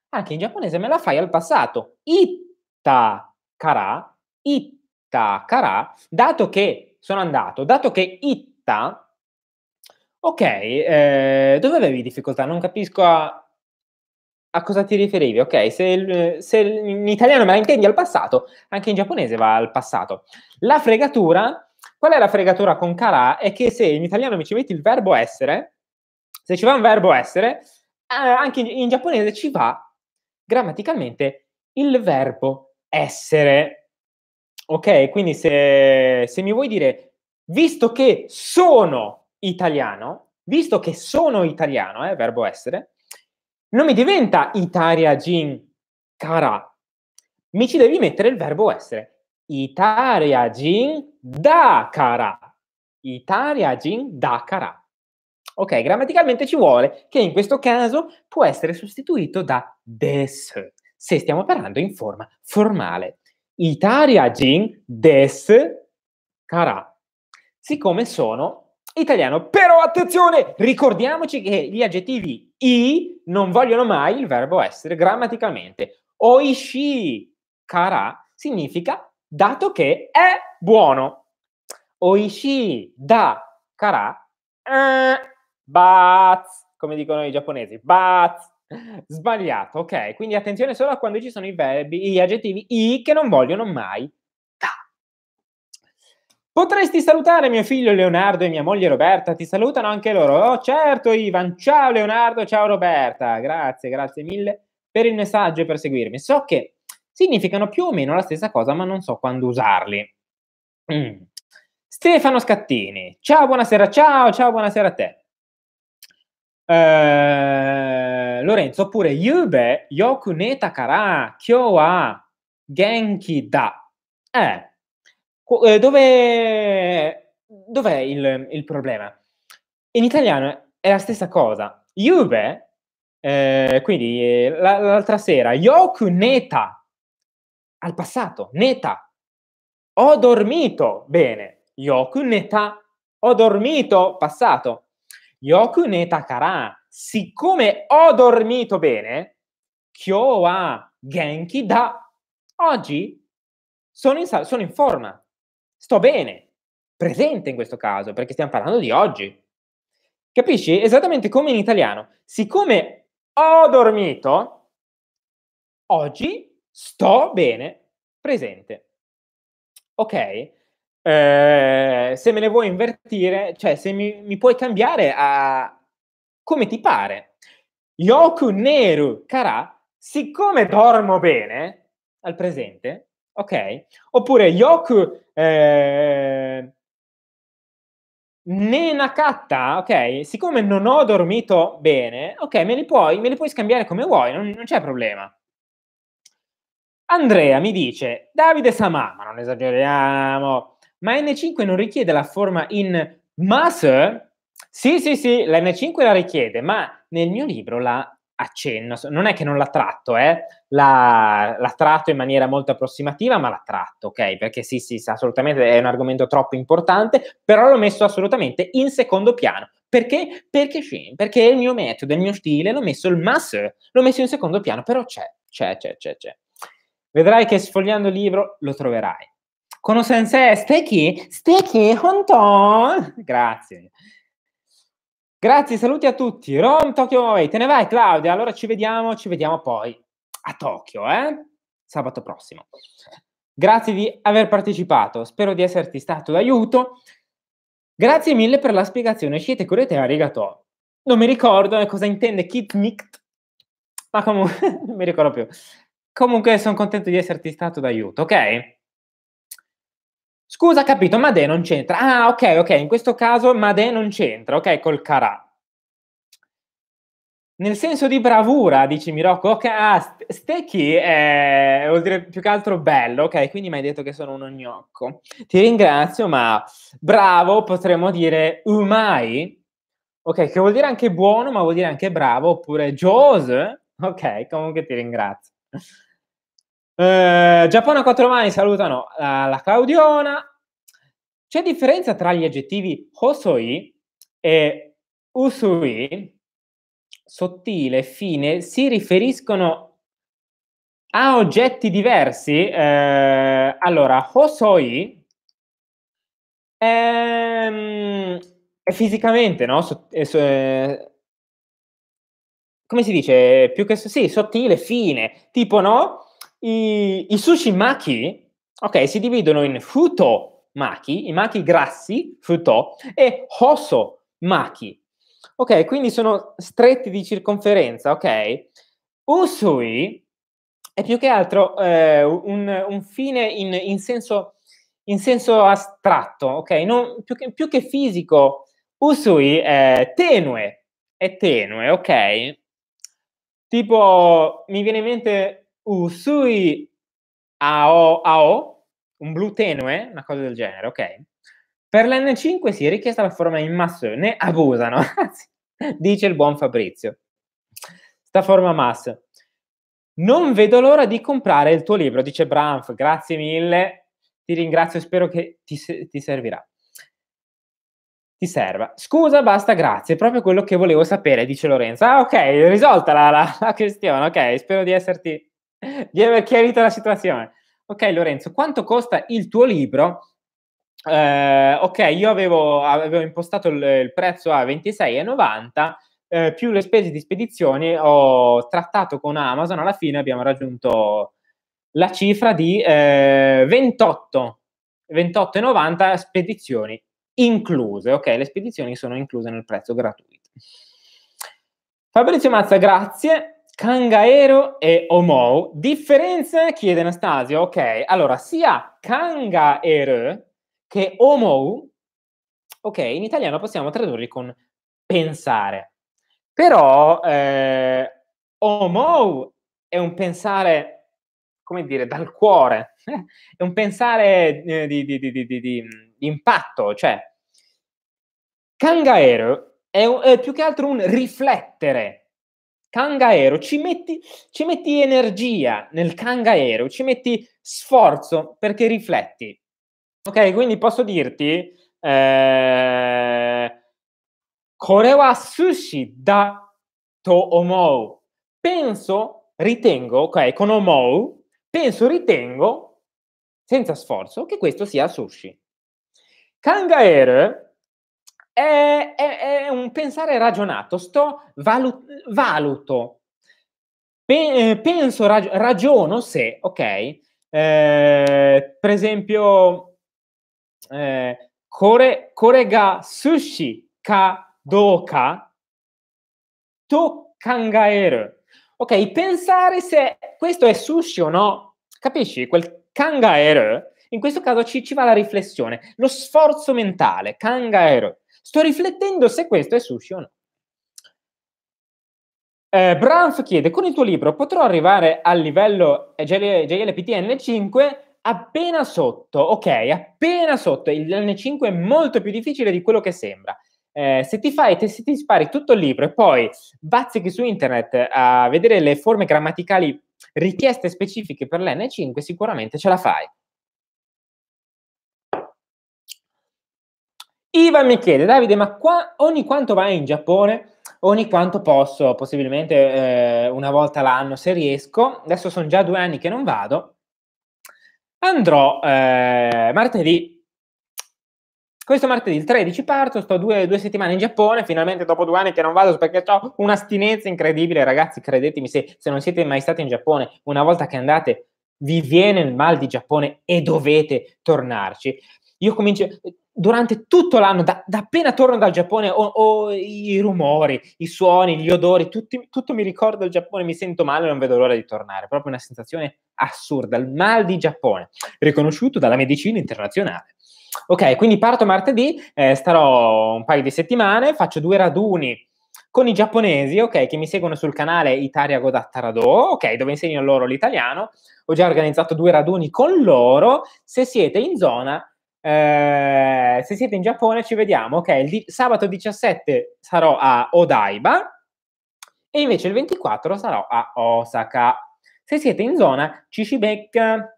anche in giapponese me la fai al passato. Itta cara, itta cara, dato che sono andato, dato che itta, ok, eh, dove avevi difficoltà? Non capisco a a cosa ti riferivi? Ok, se, se, in italiano me la intendi al passato, anche in giapponese va al passato. La fregatura, qual è la fregatura con kara? È che se in italiano mi ci metti il verbo essere, se ci va un verbo essere, eh, anche in, in giapponese ci va grammaticalmente il verbo essere. Ok, quindi se, se mi vuoi dire, visto che sono italiano, visto che sono italiano, è eh, verbo essere, non mi diventa Italia Jin cara, mi ci devi mettere il verbo essere. Italia Jin da cara. Italia Jin da cara. Ok, grammaticalmente ci vuole che in questo caso può essere sostituito da des, se stiamo parlando in forma formale. Italia Jin des cara. Siccome sono italiano. Però attenzione, ricordiamoci che gli aggettivi i non vogliono mai il verbo essere grammaticalmente. Oishi kara significa dato che è buono. Oishi da kara eh, bats, come dicono i giapponesi, bats. Sbagliato, ok? Quindi attenzione solo a quando ci sono i verbi, gli aggettivi i che non vogliono mai Potresti salutare mio figlio Leonardo e mia moglie Roberta, ti salutano anche loro. Oh, certo, Ivan. Ciao Leonardo, ciao Roberta. Grazie, grazie mille per il messaggio e per seguirmi. So che significano più o meno la stessa cosa, ma non so quando usarli. Mm. Stefano Scattini. Ciao, buonasera. Ciao, ciao, buonasera a te. Eh, Lorenzo, oppure Yube Yokuneta Kara Kyoa Genki Da. Eh, eh, dove, dov'è il, il problema? In italiano è la stessa cosa. Juve, eh, quindi l'altra sera, Yoku Neta, al passato, Neta, ho dormito bene, Yoku Neta, ho dormito, passato, Yoku Neta Kara, siccome ho dormito bene, Kyo wa Genki da, oggi sono in, sono in forma, sto bene, presente in questo caso, perché stiamo parlando di oggi. Capisci? Esattamente come in italiano. Siccome ho dormito, oggi sto bene, presente. Ok? Eh, se me ne vuoi invertire, cioè se mi, mi puoi cambiare a come ti pare. Yoku Neru Kara, siccome dormo bene al presente, ok? Oppure yoku eh, nenakatta, ok? Siccome non ho dormito bene, ok, me li puoi, me li puoi scambiare come vuoi, non, non c'è problema. Andrea mi dice, Davide Samà, ma non esageriamo, ma N5 non richiede la forma in mas? Sì, sì, sì, la N5 la richiede, ma nel mio libro la accenno, non è che non la tratto, eh? la, la, tratto in maniera molto approssimativa, ma la tratto, ok? Perché sì, sì, assolutamente è un argomento troppo importante, però l'ho messo assolutamente in secondo piano. Perché? Perché, perché il mio metodo, il mio stile, l'ho messo il master, l'ho messo in secondo piano, però c'è, c'è, c'è, c'è, c'è. Vedrai che sfogliando il libro lo troverai. Conoscenze, stai qui? Stai qui, Anton? Grazie. Grazie, saluti a tutti. Rom Tokyo Way, te ne vai Claudia? Allora ci vediamo, ci vediamo poi a Tokyo, eh? Sabato prossimo. Grazie di aver partecipato, spero di esserti stato d'aiuto. Grazie mille per la spiegazione, siete correte a rigato. Non mi ricordo eh, cosa intende Kit Nikt, ma comunque non mi ricordo più. Comunque sono contento di esserti stato d'aiuto, ok? Scusa, capito, ma De non c'entra. Ah, ok, ok, in questo caso ma De non c'entra, ok, col Carà. Nel senso di bravura, dici Mirocco, ok, ah, Stecchi è, vuol dire più che altro bello, ok, quindi mi hai detto che sono uno gnocco. Ti ringrazio, ma bravo potremmo dire umai, ok, che vuol dire anche buono, ma vuol dire anche bravo, oppure jose, ok, comunque ti ringrazio. Eh, Giappone a quattro mani salutano la, la Claudiona. C'è differenza tra gli aggettivi hosoi e usui? Sottile, fine, si riferiscono a oggetti diversi? Eh, allora, hosoi è, ehm, è fisicamente, no? So, è, eh, è, come si dice? Più che sì, sottile, fine, tipo no? I, i sushi maki, ok, si dividono in futo maki, i maki grassi, futo, e hoso maki. Ok, quindi sono stretti di circonferenza, ok? Usui è più che altro eh, un, un, fine in, in, senso, in senso, astratto, ok? Non, più, che, più, che, fisico, usui è tenue, è tenue, ok? Tipo, mi viene in mente Usui AO, AO, un blu tenue, una cosa del genere, ok? Per l'N5 si è richiesta la forma in masse, ne abusano, dice il buon Fabrizio. Sta forma masse. Non vedo l'ora di comprare il tuo libro, dice Branf, grazie mille, ti ringrazio, spero che ti, ti servirà ti serva. Scusa, basta, grazie, è proprio quello che volevo sapere, dice Lorenzo. Ah, ok, risolta la, la, la questione, ok, spero di esserti di aver chiarito la situazione. Ok, Lorenzo, quanto costa il tuo libro? Eh, ok, io avevo, avevo impostato il, il, prezzo a 26,90 eh, più le spese di spedizione. Ho trattato con Amazon, alla fine abbiamo raggiunto la cifra di eh, 28, 28,90 spedizioni incluse. Ok, le spedizioni sono incluse nel prezzo gratuito. Fabrizio Mazza, grazie. Kangaero e Omou. Differenza? chiede Anastasia. Ok, allora sia Kangaero che Omou, ok, in italiano possiamo tradurli con pensare. Però eh, Omou è un pensare, come dire, dal cuore, è un pensare eh, di, di, di, di, impatto, cioè Kangaero è, è più che altro un riflettere Kangaero, ci metti, ci metti energia nel Kangaero, ci metti sforzo perché rifletti. Ok, quindi posso dirti... Eh, sushi da to omou. Penso, ritengo, ok, con omou, penso, ritengo, senza sforzo, che questo sia sushi. Kangaero è, è, è un pensare ragionato, sto valu- valuto, Pe- eh, penso, rag- ragiono se, ok? Eh, per esempio, eh, kore, kore ga sushi ka doka to kangaeru. Ok, pensare se questo è sushi o no, capisci? Quel kangaeru, in questo caso ci, ci va la riflessione, lo sforzo mentale, kangaeru. Sto riflettendo se questo è sushi o no. Eh, Branf chiede, con il tuo libro potrò arrivare al livello JLPTN 5 appena sotto, ok, appena sotto, il N5 è molto più difficile di quello che sembra. Eh, se ti fai, se ti spari tutto il libro e poi bazzichi su internet a vedere le forme grammaticali richieste specifiche per l'N5, sicuramente ce la fai. Ivan mi chiede, Davide, ma qua ogni quanto vai in Giappone? Ogni quanto posso, possibilmente eh, una volta l'anno se riesco. Adesso sono già due anni che non vado. Andrò eh, martedì. Questo martedì, il 13, parto, sto due, due, settimane in Giappone, finalmente dopo due anni che non vado perché ho un'astinenza incredibile, ragazzi, credetemi, se, se non siete mai stati in Giappone, una volta che andate vi viene il mal di Giappone e dovete tornarci. Io comincio, durante tutto l'anno, da, da appena torno dal Giappone, ho, ho, i rumori, i suoni, gli odori, tutti, tutto mi ricorda il Giappone, mi sento male non vedo l'ora di tornare. Proprio una sensazione assurda, il mal di Giappone, riconosciuto dalla medicina internazionale. Ok, quindi parto martedì, eh, starò un paio di settimane, faccio due raduni con i giapponesi, ok, che mi seguono sul canale Italia Godatta ok, dove insegno loro l'italiano. Ho già organizzato due raduni con loro. Se siete in zona, eh, se siete in Giappone ci vediamo, ok? Il di- sabato 17 sarò a Odaiba e invece il 24 sarò a Osaka. Se siete in zona, Chichibek.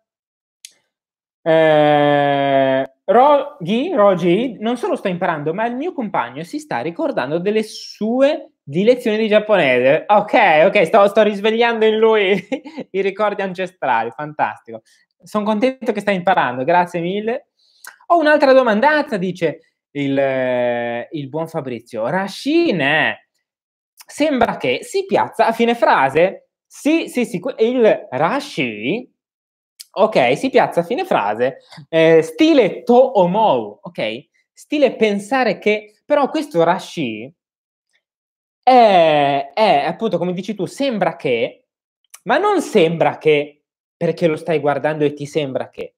Eh, Rogi, Rogi, non solo sto imparando, ma il mio compagno si sta ricordando delle sue di lezioni di giapponese. Ok, ok, sto, sto risvegliando in lui i ricordi ancestrali, fantastico. Sono contento che stai imparando, grazie mille. Ho un'altra domandata, dice il, eh, il buon Fabrizio. Rashin eh, sembra che si piazza a fine frase. Sì, sì, sì, il Rashi, ok, si piazza a fine frase, eh, stile to omou, ok? Stile pensare che, però questo Rashi è, eh, è, appunto, come dici tu, sembra che, ma non sembra che perché lo stai guardando e ti sembra che.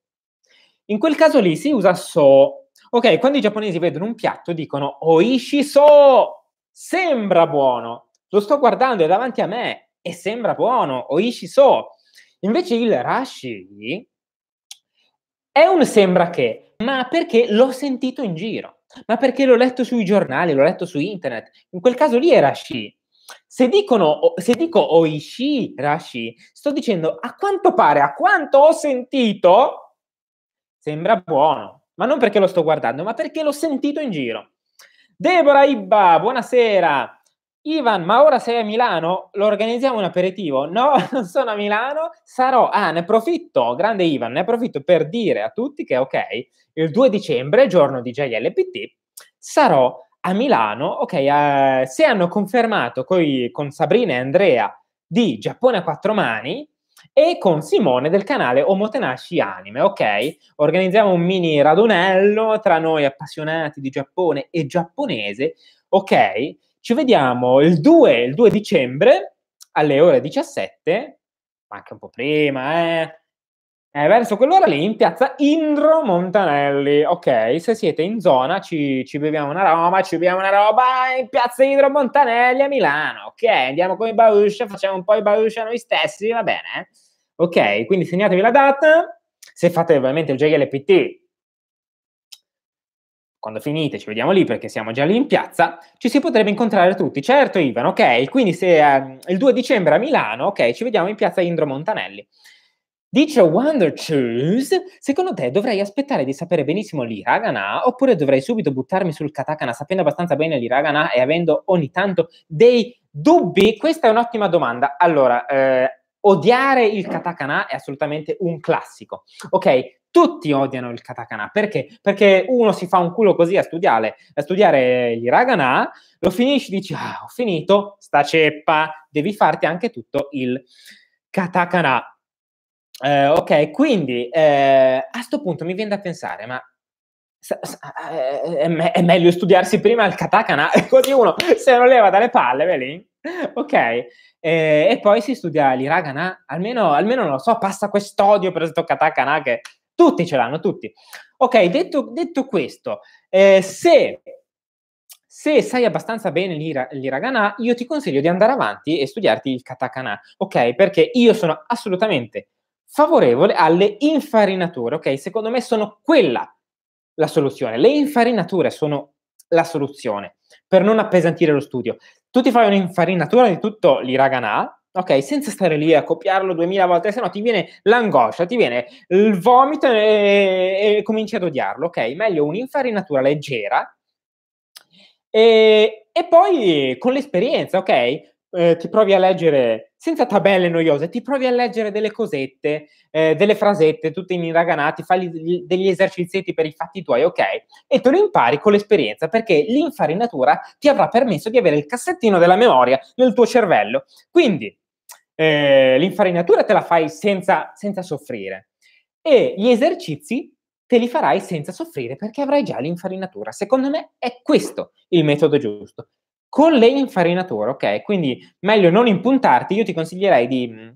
In quel caso lì si usa so. Ok, quando i giapponesi vedono un piatto dicono oishi so, sembra buono. Lo sto guardando, è davanti a me e sembra buono, oishi so. Invece il rashi è un sembra che, ma perché l'ho sentito in giro, ma perché l'ho letto sui giornali, l'ho letto su internet. In quel caso lì è rashi. Se, dicono, se dico oishi rashi, sto dicendo a quanto pare, a quanto ho sentito, sembra buono, ma non perché lo sto guardando, ma perché l'ho sentito in giro. Deborah Ibba, buonasera. Ivan, ma ora sei a Milano? Lo organizziamo un aperitivo? No, non sono a Milano, sarò. Ah, ne approfitto, grande Ivan, ne approfitto per dire a tutti che, ok, il 2 dicembre, giorno di JLPT, sarò a Milano. Ok, eh, se hanno confermato coi, con Sabrina e Andrea di Giappone a quattro mani, e con Simone del canale Omotenashi Anime, ok? Organizziamo un mini radunello tra noi appassionati di Giappone e giapponese, ok? Ci vediamo il 2, il 2 dicembre alle ore 17, anche un po' prima, eh? Eh, verso quell'ora lì in piazza Indro Montanelli. Ok, se siete in zona ci, ci beviamo una roba, ci beviamo una roba in piazza Indro Montanelli a Milano. Ok, andiamo con i Bauscia, facciamo un po' i Bauscia noi stessi, va bene? Ok, quindi segnatevi la data. Se fate ovviamente il JLPT, quando finite ci vediamo lì perché siamo già lì in piazza, ci si potrebbe incontrare tutti. Certo Ivan, ok, quindi se eh, il 2 dicembre a Milano, ok, ci vediamo in piazza Indro Montanelli. Dice Wonder Choose, secondo te dovrei aspettare di sapere benissimo l'hiragana oppure dovrei subito buttarmi sul katakana sapendo abbastanza bene l'hiragana e avendo ogni tanto dei dubbi? Questa è un'ottima domanda. Allora, eh, odiare il katakana è assolutamente un classico. Ok, tutti odiano il katakana. Perché? Perché uno si fa un culo così a studiare, a studiare gli lo finisci, dici, ah, ho finito, sta ceppa, devi farti anche tutto il katakana. Eh, ok, quindi eh, a questo punto mi viene da pensare, ma eh, è meglio studiarsi prima il katakana così uno se lo leva dalle palle vedi? ok eh, e poi si studia l'iragana almeno, almeno non lo so passa quest'odio per questo katakana che tutti ce l'hanno tutti ok detto, detto questo eh, se, se sai abbastanza bene l'ira, l'iragana io ti consiglio di andare avanti e studiarti il katakana ok perché io sono assolutamente favorevole alle infarinature, ok? Secondo me sono quella la soluzione. Le infarinature sono la soluzione per non appesantire lo studio. Tu ti fai un'infarinatura di tutto l'iragana, ok? Senza stare lì a copiarlo duemila volte, se no ti viene l'angoscia, ti viene il vomito e, e cominci ad odiarlo, ok? Meglio un'infarinatura leggera e, e poi con l'esperienza, ok? eh, ti provi a leggere, senza tabelle noiose, ti provi a leggere delle cosette, eh, delle frasette, tutte in iraganati, fai degli esercizi per i fatti tuoi, ok? E te lo impari con l'esperienza, perché l'infarinatura ti avrà permesso di avere il cassettino della memoria nel tuo cervello. Quindi, eh, l'infarinatura te la fai senza, senza soffrire. E gli esercizi te li farai senza soffrire perché avrai già l'infarinatura. Secondo me è questo il metodo giusto con le infarinature, ok? Quindi meglio non impuntarti, io ti consiglierei di mm,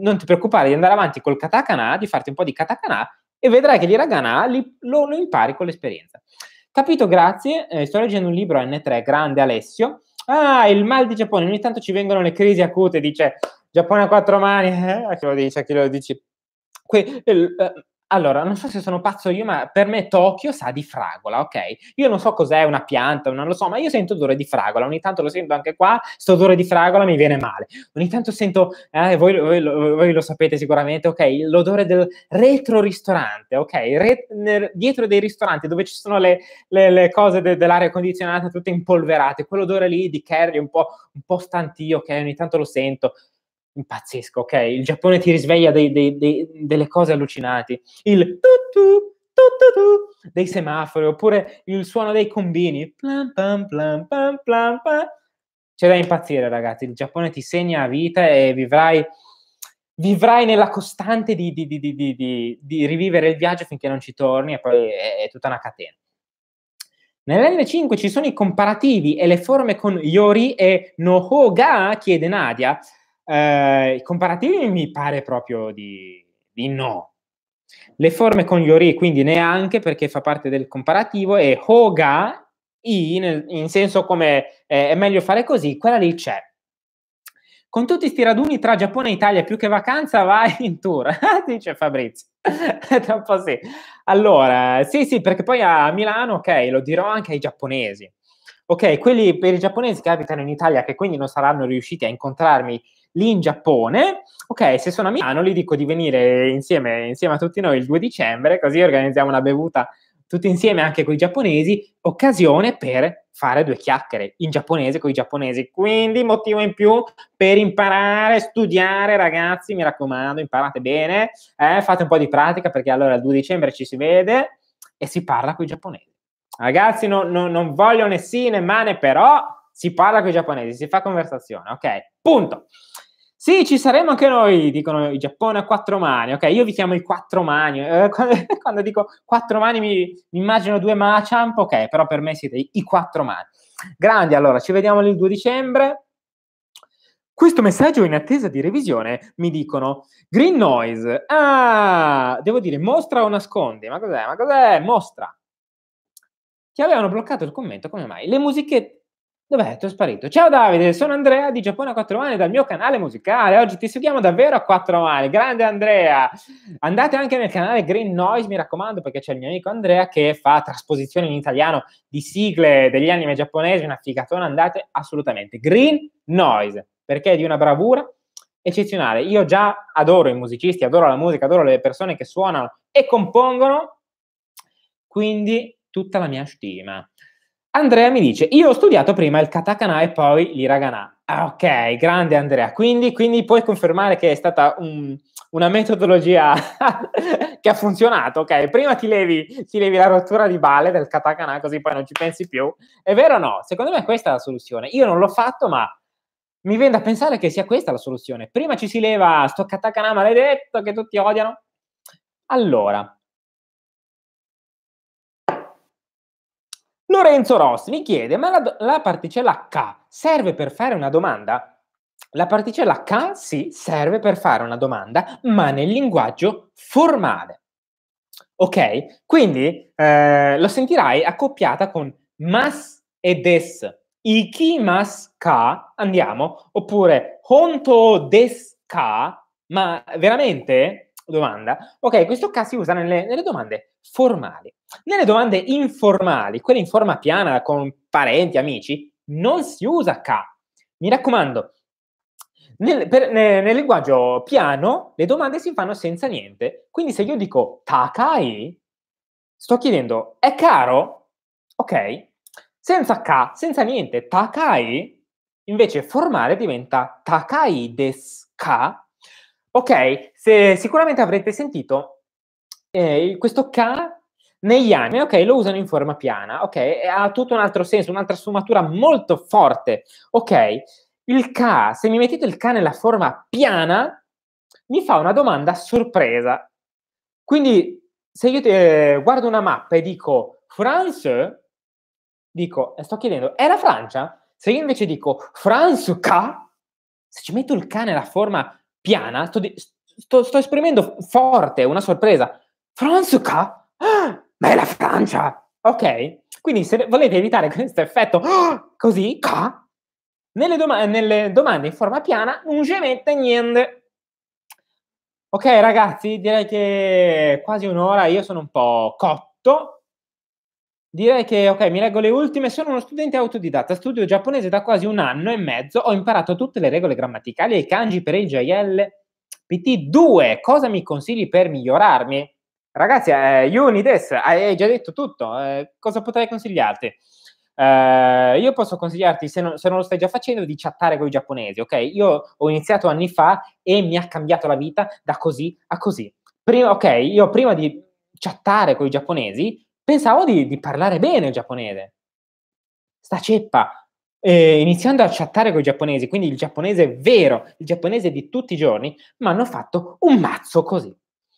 non ti preoccupare di andare avanti col katakana, di farti un po' di katakana e vedrai che l'hiragana li, lo, lo impari con l'esperienza. Capito, grazie. Eh, sto leggendo un libro N3, grande Alessio. Ah, il mal di Giappone, ogni tanto ci vengono le crisi acute, dice Giappone a quattro mani, eh? a chi lo dice, a chi lo dice. Que- eh, eh allora, non so se sono pazzo io, ma per me Tokyo sa di fragola, ok? Io non so cos'è una pianta, non lo so, ma io sento odore di fragola. Ogni tanto lo sento anche qua, sto odore di fragola mi viene male. Ogni tanto sento, eh, voi, voi, voi, lo sapete sicuramente, ok? L'odore del retro ristorante, ok? Re, nel, dietro dei ristoranti dove ci sono le, le, le cose de, dell'aria condizionata tutte impolverate, quell'odore lì di curry un po', un po' stantio, ok? Ogni tanto lo sento impazzisco, ok? Il Giappone ti risveglia dei, dei, dei, delle cose allucinanti. Il tu-tu, tu-tu-tu dei semafori, oppure il suono dei combini. Plan, plan, plan, plan, plan, plan. C'è da impazzire, ragazzi. Il Giappone ti segna la vita e vivrai, vivrai nella costante di, di, di, di, rivivere il viaggio finché non ci torni e poi è, è tutta una catena. Nell'N5 ci sono i comparativi e le forme con Yori e Nohoga, chiede Nadia. Eh, I comparativi mi pare proprio di, di no. Le forme con Yori quindi neanche perché fa parte del comparativo e Hoga I in senso come eh, è meglio fare così, quella lì c'è. Con tutti questi raduni tra Giappone e Italia, più che vacanza, vai in tour, dice Fabrizio. È troppo sì. Allora, sì, sì, perché poi a Milano, ok, lo dirò anche ai giapponesi. Ok, quelli per i giapponesi che abitano in Italia, che quindi non saranno riusciti a incontrarmi lì in Giappone. Ok, se sono a Milano, gli dico di venire insieme, insieme a tutti noi il 2 dicembre, così organizziamo una bevuta tutti insieme anche con i giapponesi, occasione per fare due chiacchiere in giapponese con i giapponesi. Quindi motivo in più per imparare, studiare ragazzi, mi raccomando, imparate bene, eh, fate un po' di pratica perché allora il 2 dicembre ci si vede e si parla con i giapponesi. Ragazzi, no, no, non voglio né sì né male, però si parla con i giapponesi, si fa conversazione, ok? Punto. Sì, ci saremo anche noi, dicono il Giappone a quattro mani, ok? Io vi chiamo i quattro mani, eh, quando, quando, dico quattro mani mi, mi immagino due Machamp, ok, però per me siete i quattro mani. Grandi, allora, ci vediamo il 2 dicembre. Questo messaggio in attesa di revisione mi dicono Green Noise. Ah, devo dire mostra o nascondi? Ma cos'è? Ma cos'è? Mostra. Ti avevano bloccato il commento, come mai? Le musichette Dov'è? Ti ho sparito. Ciao Davide, sono Andrea di Giappone a quattro mani dal mio canale musicale. Oggi ti seguiamo davvero a quattro mani. Grande Andrea! Andate anche nel canale Green Noise, mi raccomando, perché c'è il mio amico Andrea che fa trasposizione in italiano di sigle degli anime giapponesi, una figatona. Andate assolutamente. Green Noise, perché è di una bravura eccezionale. Io già adoro i musicisti, adoro la musica, adoro le persone che suonano e compongono, quindi tutta la mia stima. Andrea mi dice, io ho studiato prima il katakana e poi l'iragana. Ah, ok, grande Andrea. Quindi, quindi puoi confermare che è stata un, una metodologia che ha funzionato, ok? Prima ti levi, ti levi la rottura di balle del katakana così poi non ci pensi più. È vero o no? Secondo me questa è la soluzione. Io non l'ho fatto, ma mi viene a pensare che sia questa la soluzione. Prima ci si leva sto katakana maledetto che tutti odiano. Allora, Lorenzo Ross mi chiede, ma la, la particella K serve per fare una domanda? La particella K sì serve per fare una domanda, ma nel linguaggio formale. Ok? Quindi eh, lo sentirai accoppiata con mas e des. Iki mas ka, andiamo, oppure honto des ka, ma veramente? Domanda. Ok, questo K si usa nelle, nelle domande formali. Nelle domande informali, quelle in forma piana con parenti, amici, non si usa ca. Mi raccomando, nel, per, nel, nel, linguaggio piano le domande si fanno senza niente. Quindi se io dico Takai, sto chiedendo è caro? Ok. Senza ca, senza niente, Takai invece formale diventa Takai des K. Ok, se, sicuramente avrete sentito eh, questo K negli anni, ok, lo usano in forma piana, ok, ha tutto un altro senso, un'altra sfumatura molto forte, ok. Il K, se mi mettete il K nella forma piana, mi fa una domanda sorpresa. Quindi, se io te, eh, guardo una mappa e dico France, dico, sto chiedendo, è la Francia? Se io invece dico France K, se ci metto il K nella forma piana, sto, di, sto, sto esprimendo forte una sorpresa. France K? ma è la Francia. Ok, quindi se volete evitare questo effetto così, ca, nelle, doma- nelle, domande in forma piana non ci mette niente. Ok ragazzi, direi che quasi un'ora, io sono un po' cotto. Direi che, ok, mi leggo le ultime. Sono uno studente autodidatta, studio giapponese da quasi un anno e mezzo. Ho imparato tutte le regole grammaticali e i kanji per il JL PT2. Cosa mi consigli per migliorarmi? Ragazzi, eh, Unides, hai già detto tutto. Eh, cosa potrei consigliarti? Eh, io posso consigliarti, se non, se non, lo stai già facendo, di chattare con i giapponesi, ok? Io ho iniziato anni fa e mi ha cambiato la vita da così a così. Prima, ok, io prima di chattare con i giapponesi pensavo di, di parlare bene il giapponese. Sta ceppa. Eh, iniziando a chattare con i giapponesi, quindi il giapponese vero, il giapponese di tutti i giorni, mi hanno fatto un mazzo così.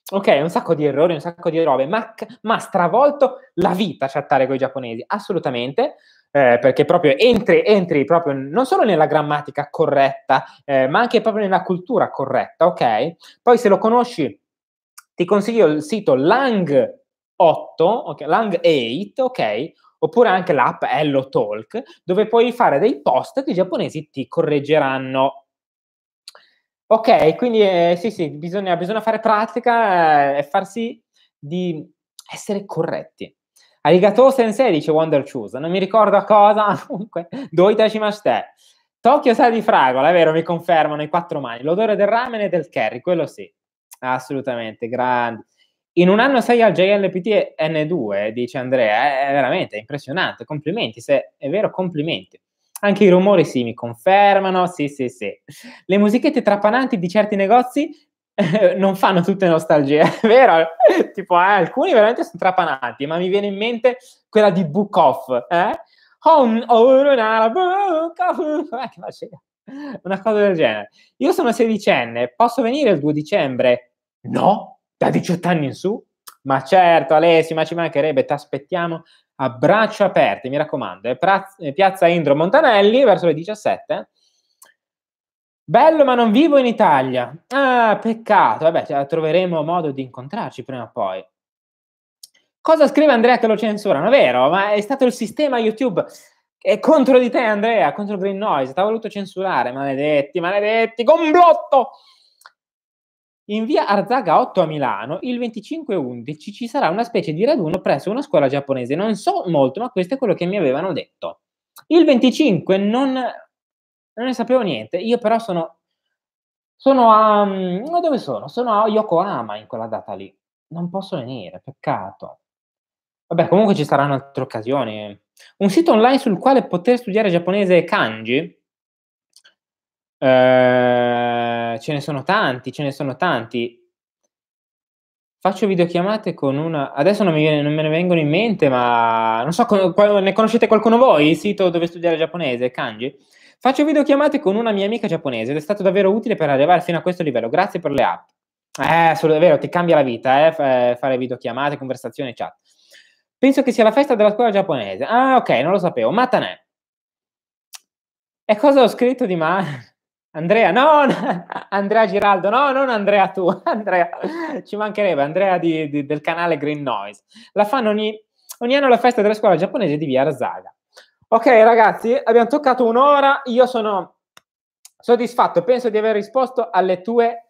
Ok, un sacco di errori, un sacco di robe, ma, ha stravolto la vita chattare con i giapponesi, assolutamente, eh, perché proprio entri, entri proprio non solo nella grammatica corretta, eh, ma anche proprio nella cultura corretta, ok? Poi se lo conosci, ti consiglio il sito Lang8, okay, Lang8, ok? Oppure anche l'app Hello Talk, dove puoi fare dei post che i giapponesi ti correggeranno Ok, quindi eh, sì, sì, bisogna, bisogna fare pratica eh, e farsi di essere corretti. Arigato sensei, dice Wonder Choose. Non mi ricordo a cosa, comunque, doitashimashite. Tokyo sa di fragola, è vero, mi confermano i quattro mani. L'odore del ramen e del curry, quello sì. Assolutamente, grande. In un anno sei al JLPT N2, dice Andrea, è veramente impressionante, complimenti, se è vero complimenti. Anche i rumori sì, mi confermano, sì, sì, sì. Le musichette trapananti di certi negozi non fanno tutte nostalgie, è vero? tipo, eh, alcuni veramente sono trapananti, ma mi viene in mente quella di Book Off, eh? eh Una cosa del genere. Io sono sedicenne, posso venire il 2 dicembre? No, da 18 anni in su? Ma certo, Alessi, ma ci mancherebbe, ti aspettiamo a braccia aperte, mi raccomando, è eh, Praz- eh, piazza Indro Montanelli verso le 17. Bello, ma non vivo in Italia. Ah, peccato. Vabbè, cioè, troveremo modo di incontrarci prima o poi. Cosa scrive Andrea che lo censurano? Vero, ma è stato il sistema YouTube è contro di te, Andrea, contro Green Noise. Ti ha voluto censurare, maledetti, maledetti, complotto! In via Arzaga 8 a Milano, il 25-11 ci sarà una specie di raduno presso una scuola giapponese. Non so molto, ma questo è quello che mi avevano detto. Il 25 non, non ne sapevo niente, io però sono, sono a... No, mm, dove sono? Sono a Yokohama in quella data lì. Non posso venire, peccato. Vabbè, comunque ci saranno altre occasioni. Un sito online sul quale poter studiare giapponese e kanji Ehm, ce ne sono tanti, ce ne sono tanti. Faccio videochiamate con una... Adesso non, viene, non me ne vengono in mente, ma non so, ne conoscete qualcuno voi? Il sito dove studiare giapponese, kanji? Faccio videochiamate con una mia amica giapponese ed è stato davvero utile per arrivare fino a questo livello. Grazie per le app. Eh, assolutamente, vero, ti cambia la vita, eh, eh, fare videochiamate, conversazioni, chat. Penso che sia la festa della scuola giapponese. Ah, ok, non lo sapevo. Matanè. E cosa ho scritto di male? Andrea, no, Andrea Giraldo, no, non Andrea tu, Andrea, ci mancherebbe, Andrea di, di, del canale Green Noise. La fanno ogni, ogni anno la festa della scuola giapponese di Via Arzaga. Ok ragazzi, abbiamo toccato un'ora, io sono soddisfatto, penso di aver risposto alle tue,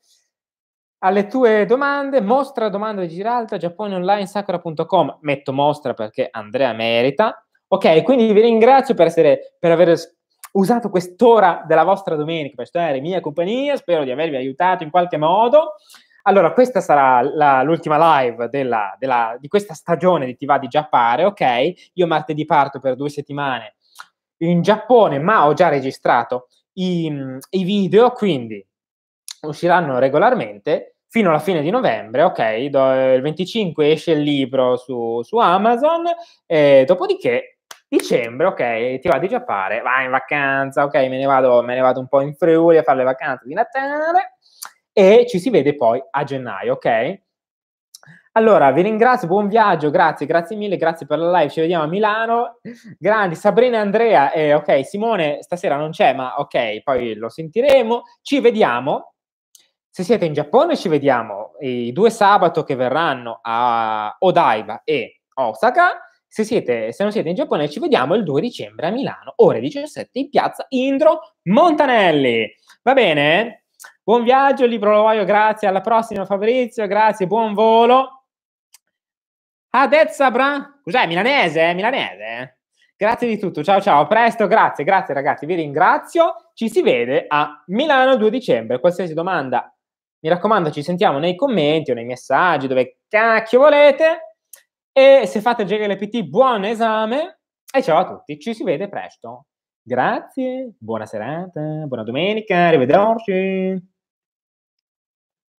alle tue domande. Mostra domanda di Giraldo, giapponeonlinesacra.com, metto mostra perché Andrea merita. Ok, quindi vi ringrazio per, essere, per aver usato quest'ora della vostra domenica per studiare mia compagnia, spero di avervi aiutato in qualche modo. Allora, questa sarà la, l'ultima live della, della, di questa stagione di Ti va di Giappare, ok? Io martedì parto per due settimane in Giappone, ma ho già registrato i, i video, quindi usciranno regolarmente fino alla fine di novembre, ok? il 25 esce il libro su, su Amazon, e dopodiché Dicembre, ok, ti va a giappare, vai in vacanza, ok, me ne, vado, me ne vado un po' in Friuli a fare le vacanze di Natale e ci si vede poi a gennaio, ok? Allora, vi ringrazio, buon viaggio, grazie, grazie mille, grazie per la live, ci vediamo a Milano. Grandi, Sabrina Andrea, eh, ok, Simone stasera non c'è, ma ok, poi lo sentiremo. Ci vediamo. Se siete in Giappone ci vediamo i due sabato che verranno a Odaiba e Osaka se, siete, se non siete in Giappone, ci vediamo il 2 dicembre a Milano, ore 17 in piazza Indro Montanelli. Va bene? Buon viaggio, Libro Lovaio, grazie. Alla prossima, Fabrizio, grazie. Buon volo. Adezza Bra. Cos'è? Milanese? Eh, milanese? Grazie di tutto. Ciao, ciao. A presto, grazie, grazie ragazzi. Vi ringrazio. Ci si vede a Milano il 2 dicembre. Qualsiasi domanda, mi raccomando, ci sentiamo nei commenti o nei messaggi, dove cacchio volete. E se fate il GLPT, buon esame e ciao a tutti, ci si vede presto. Grazie, buona serata, buona domenica, arrivederci.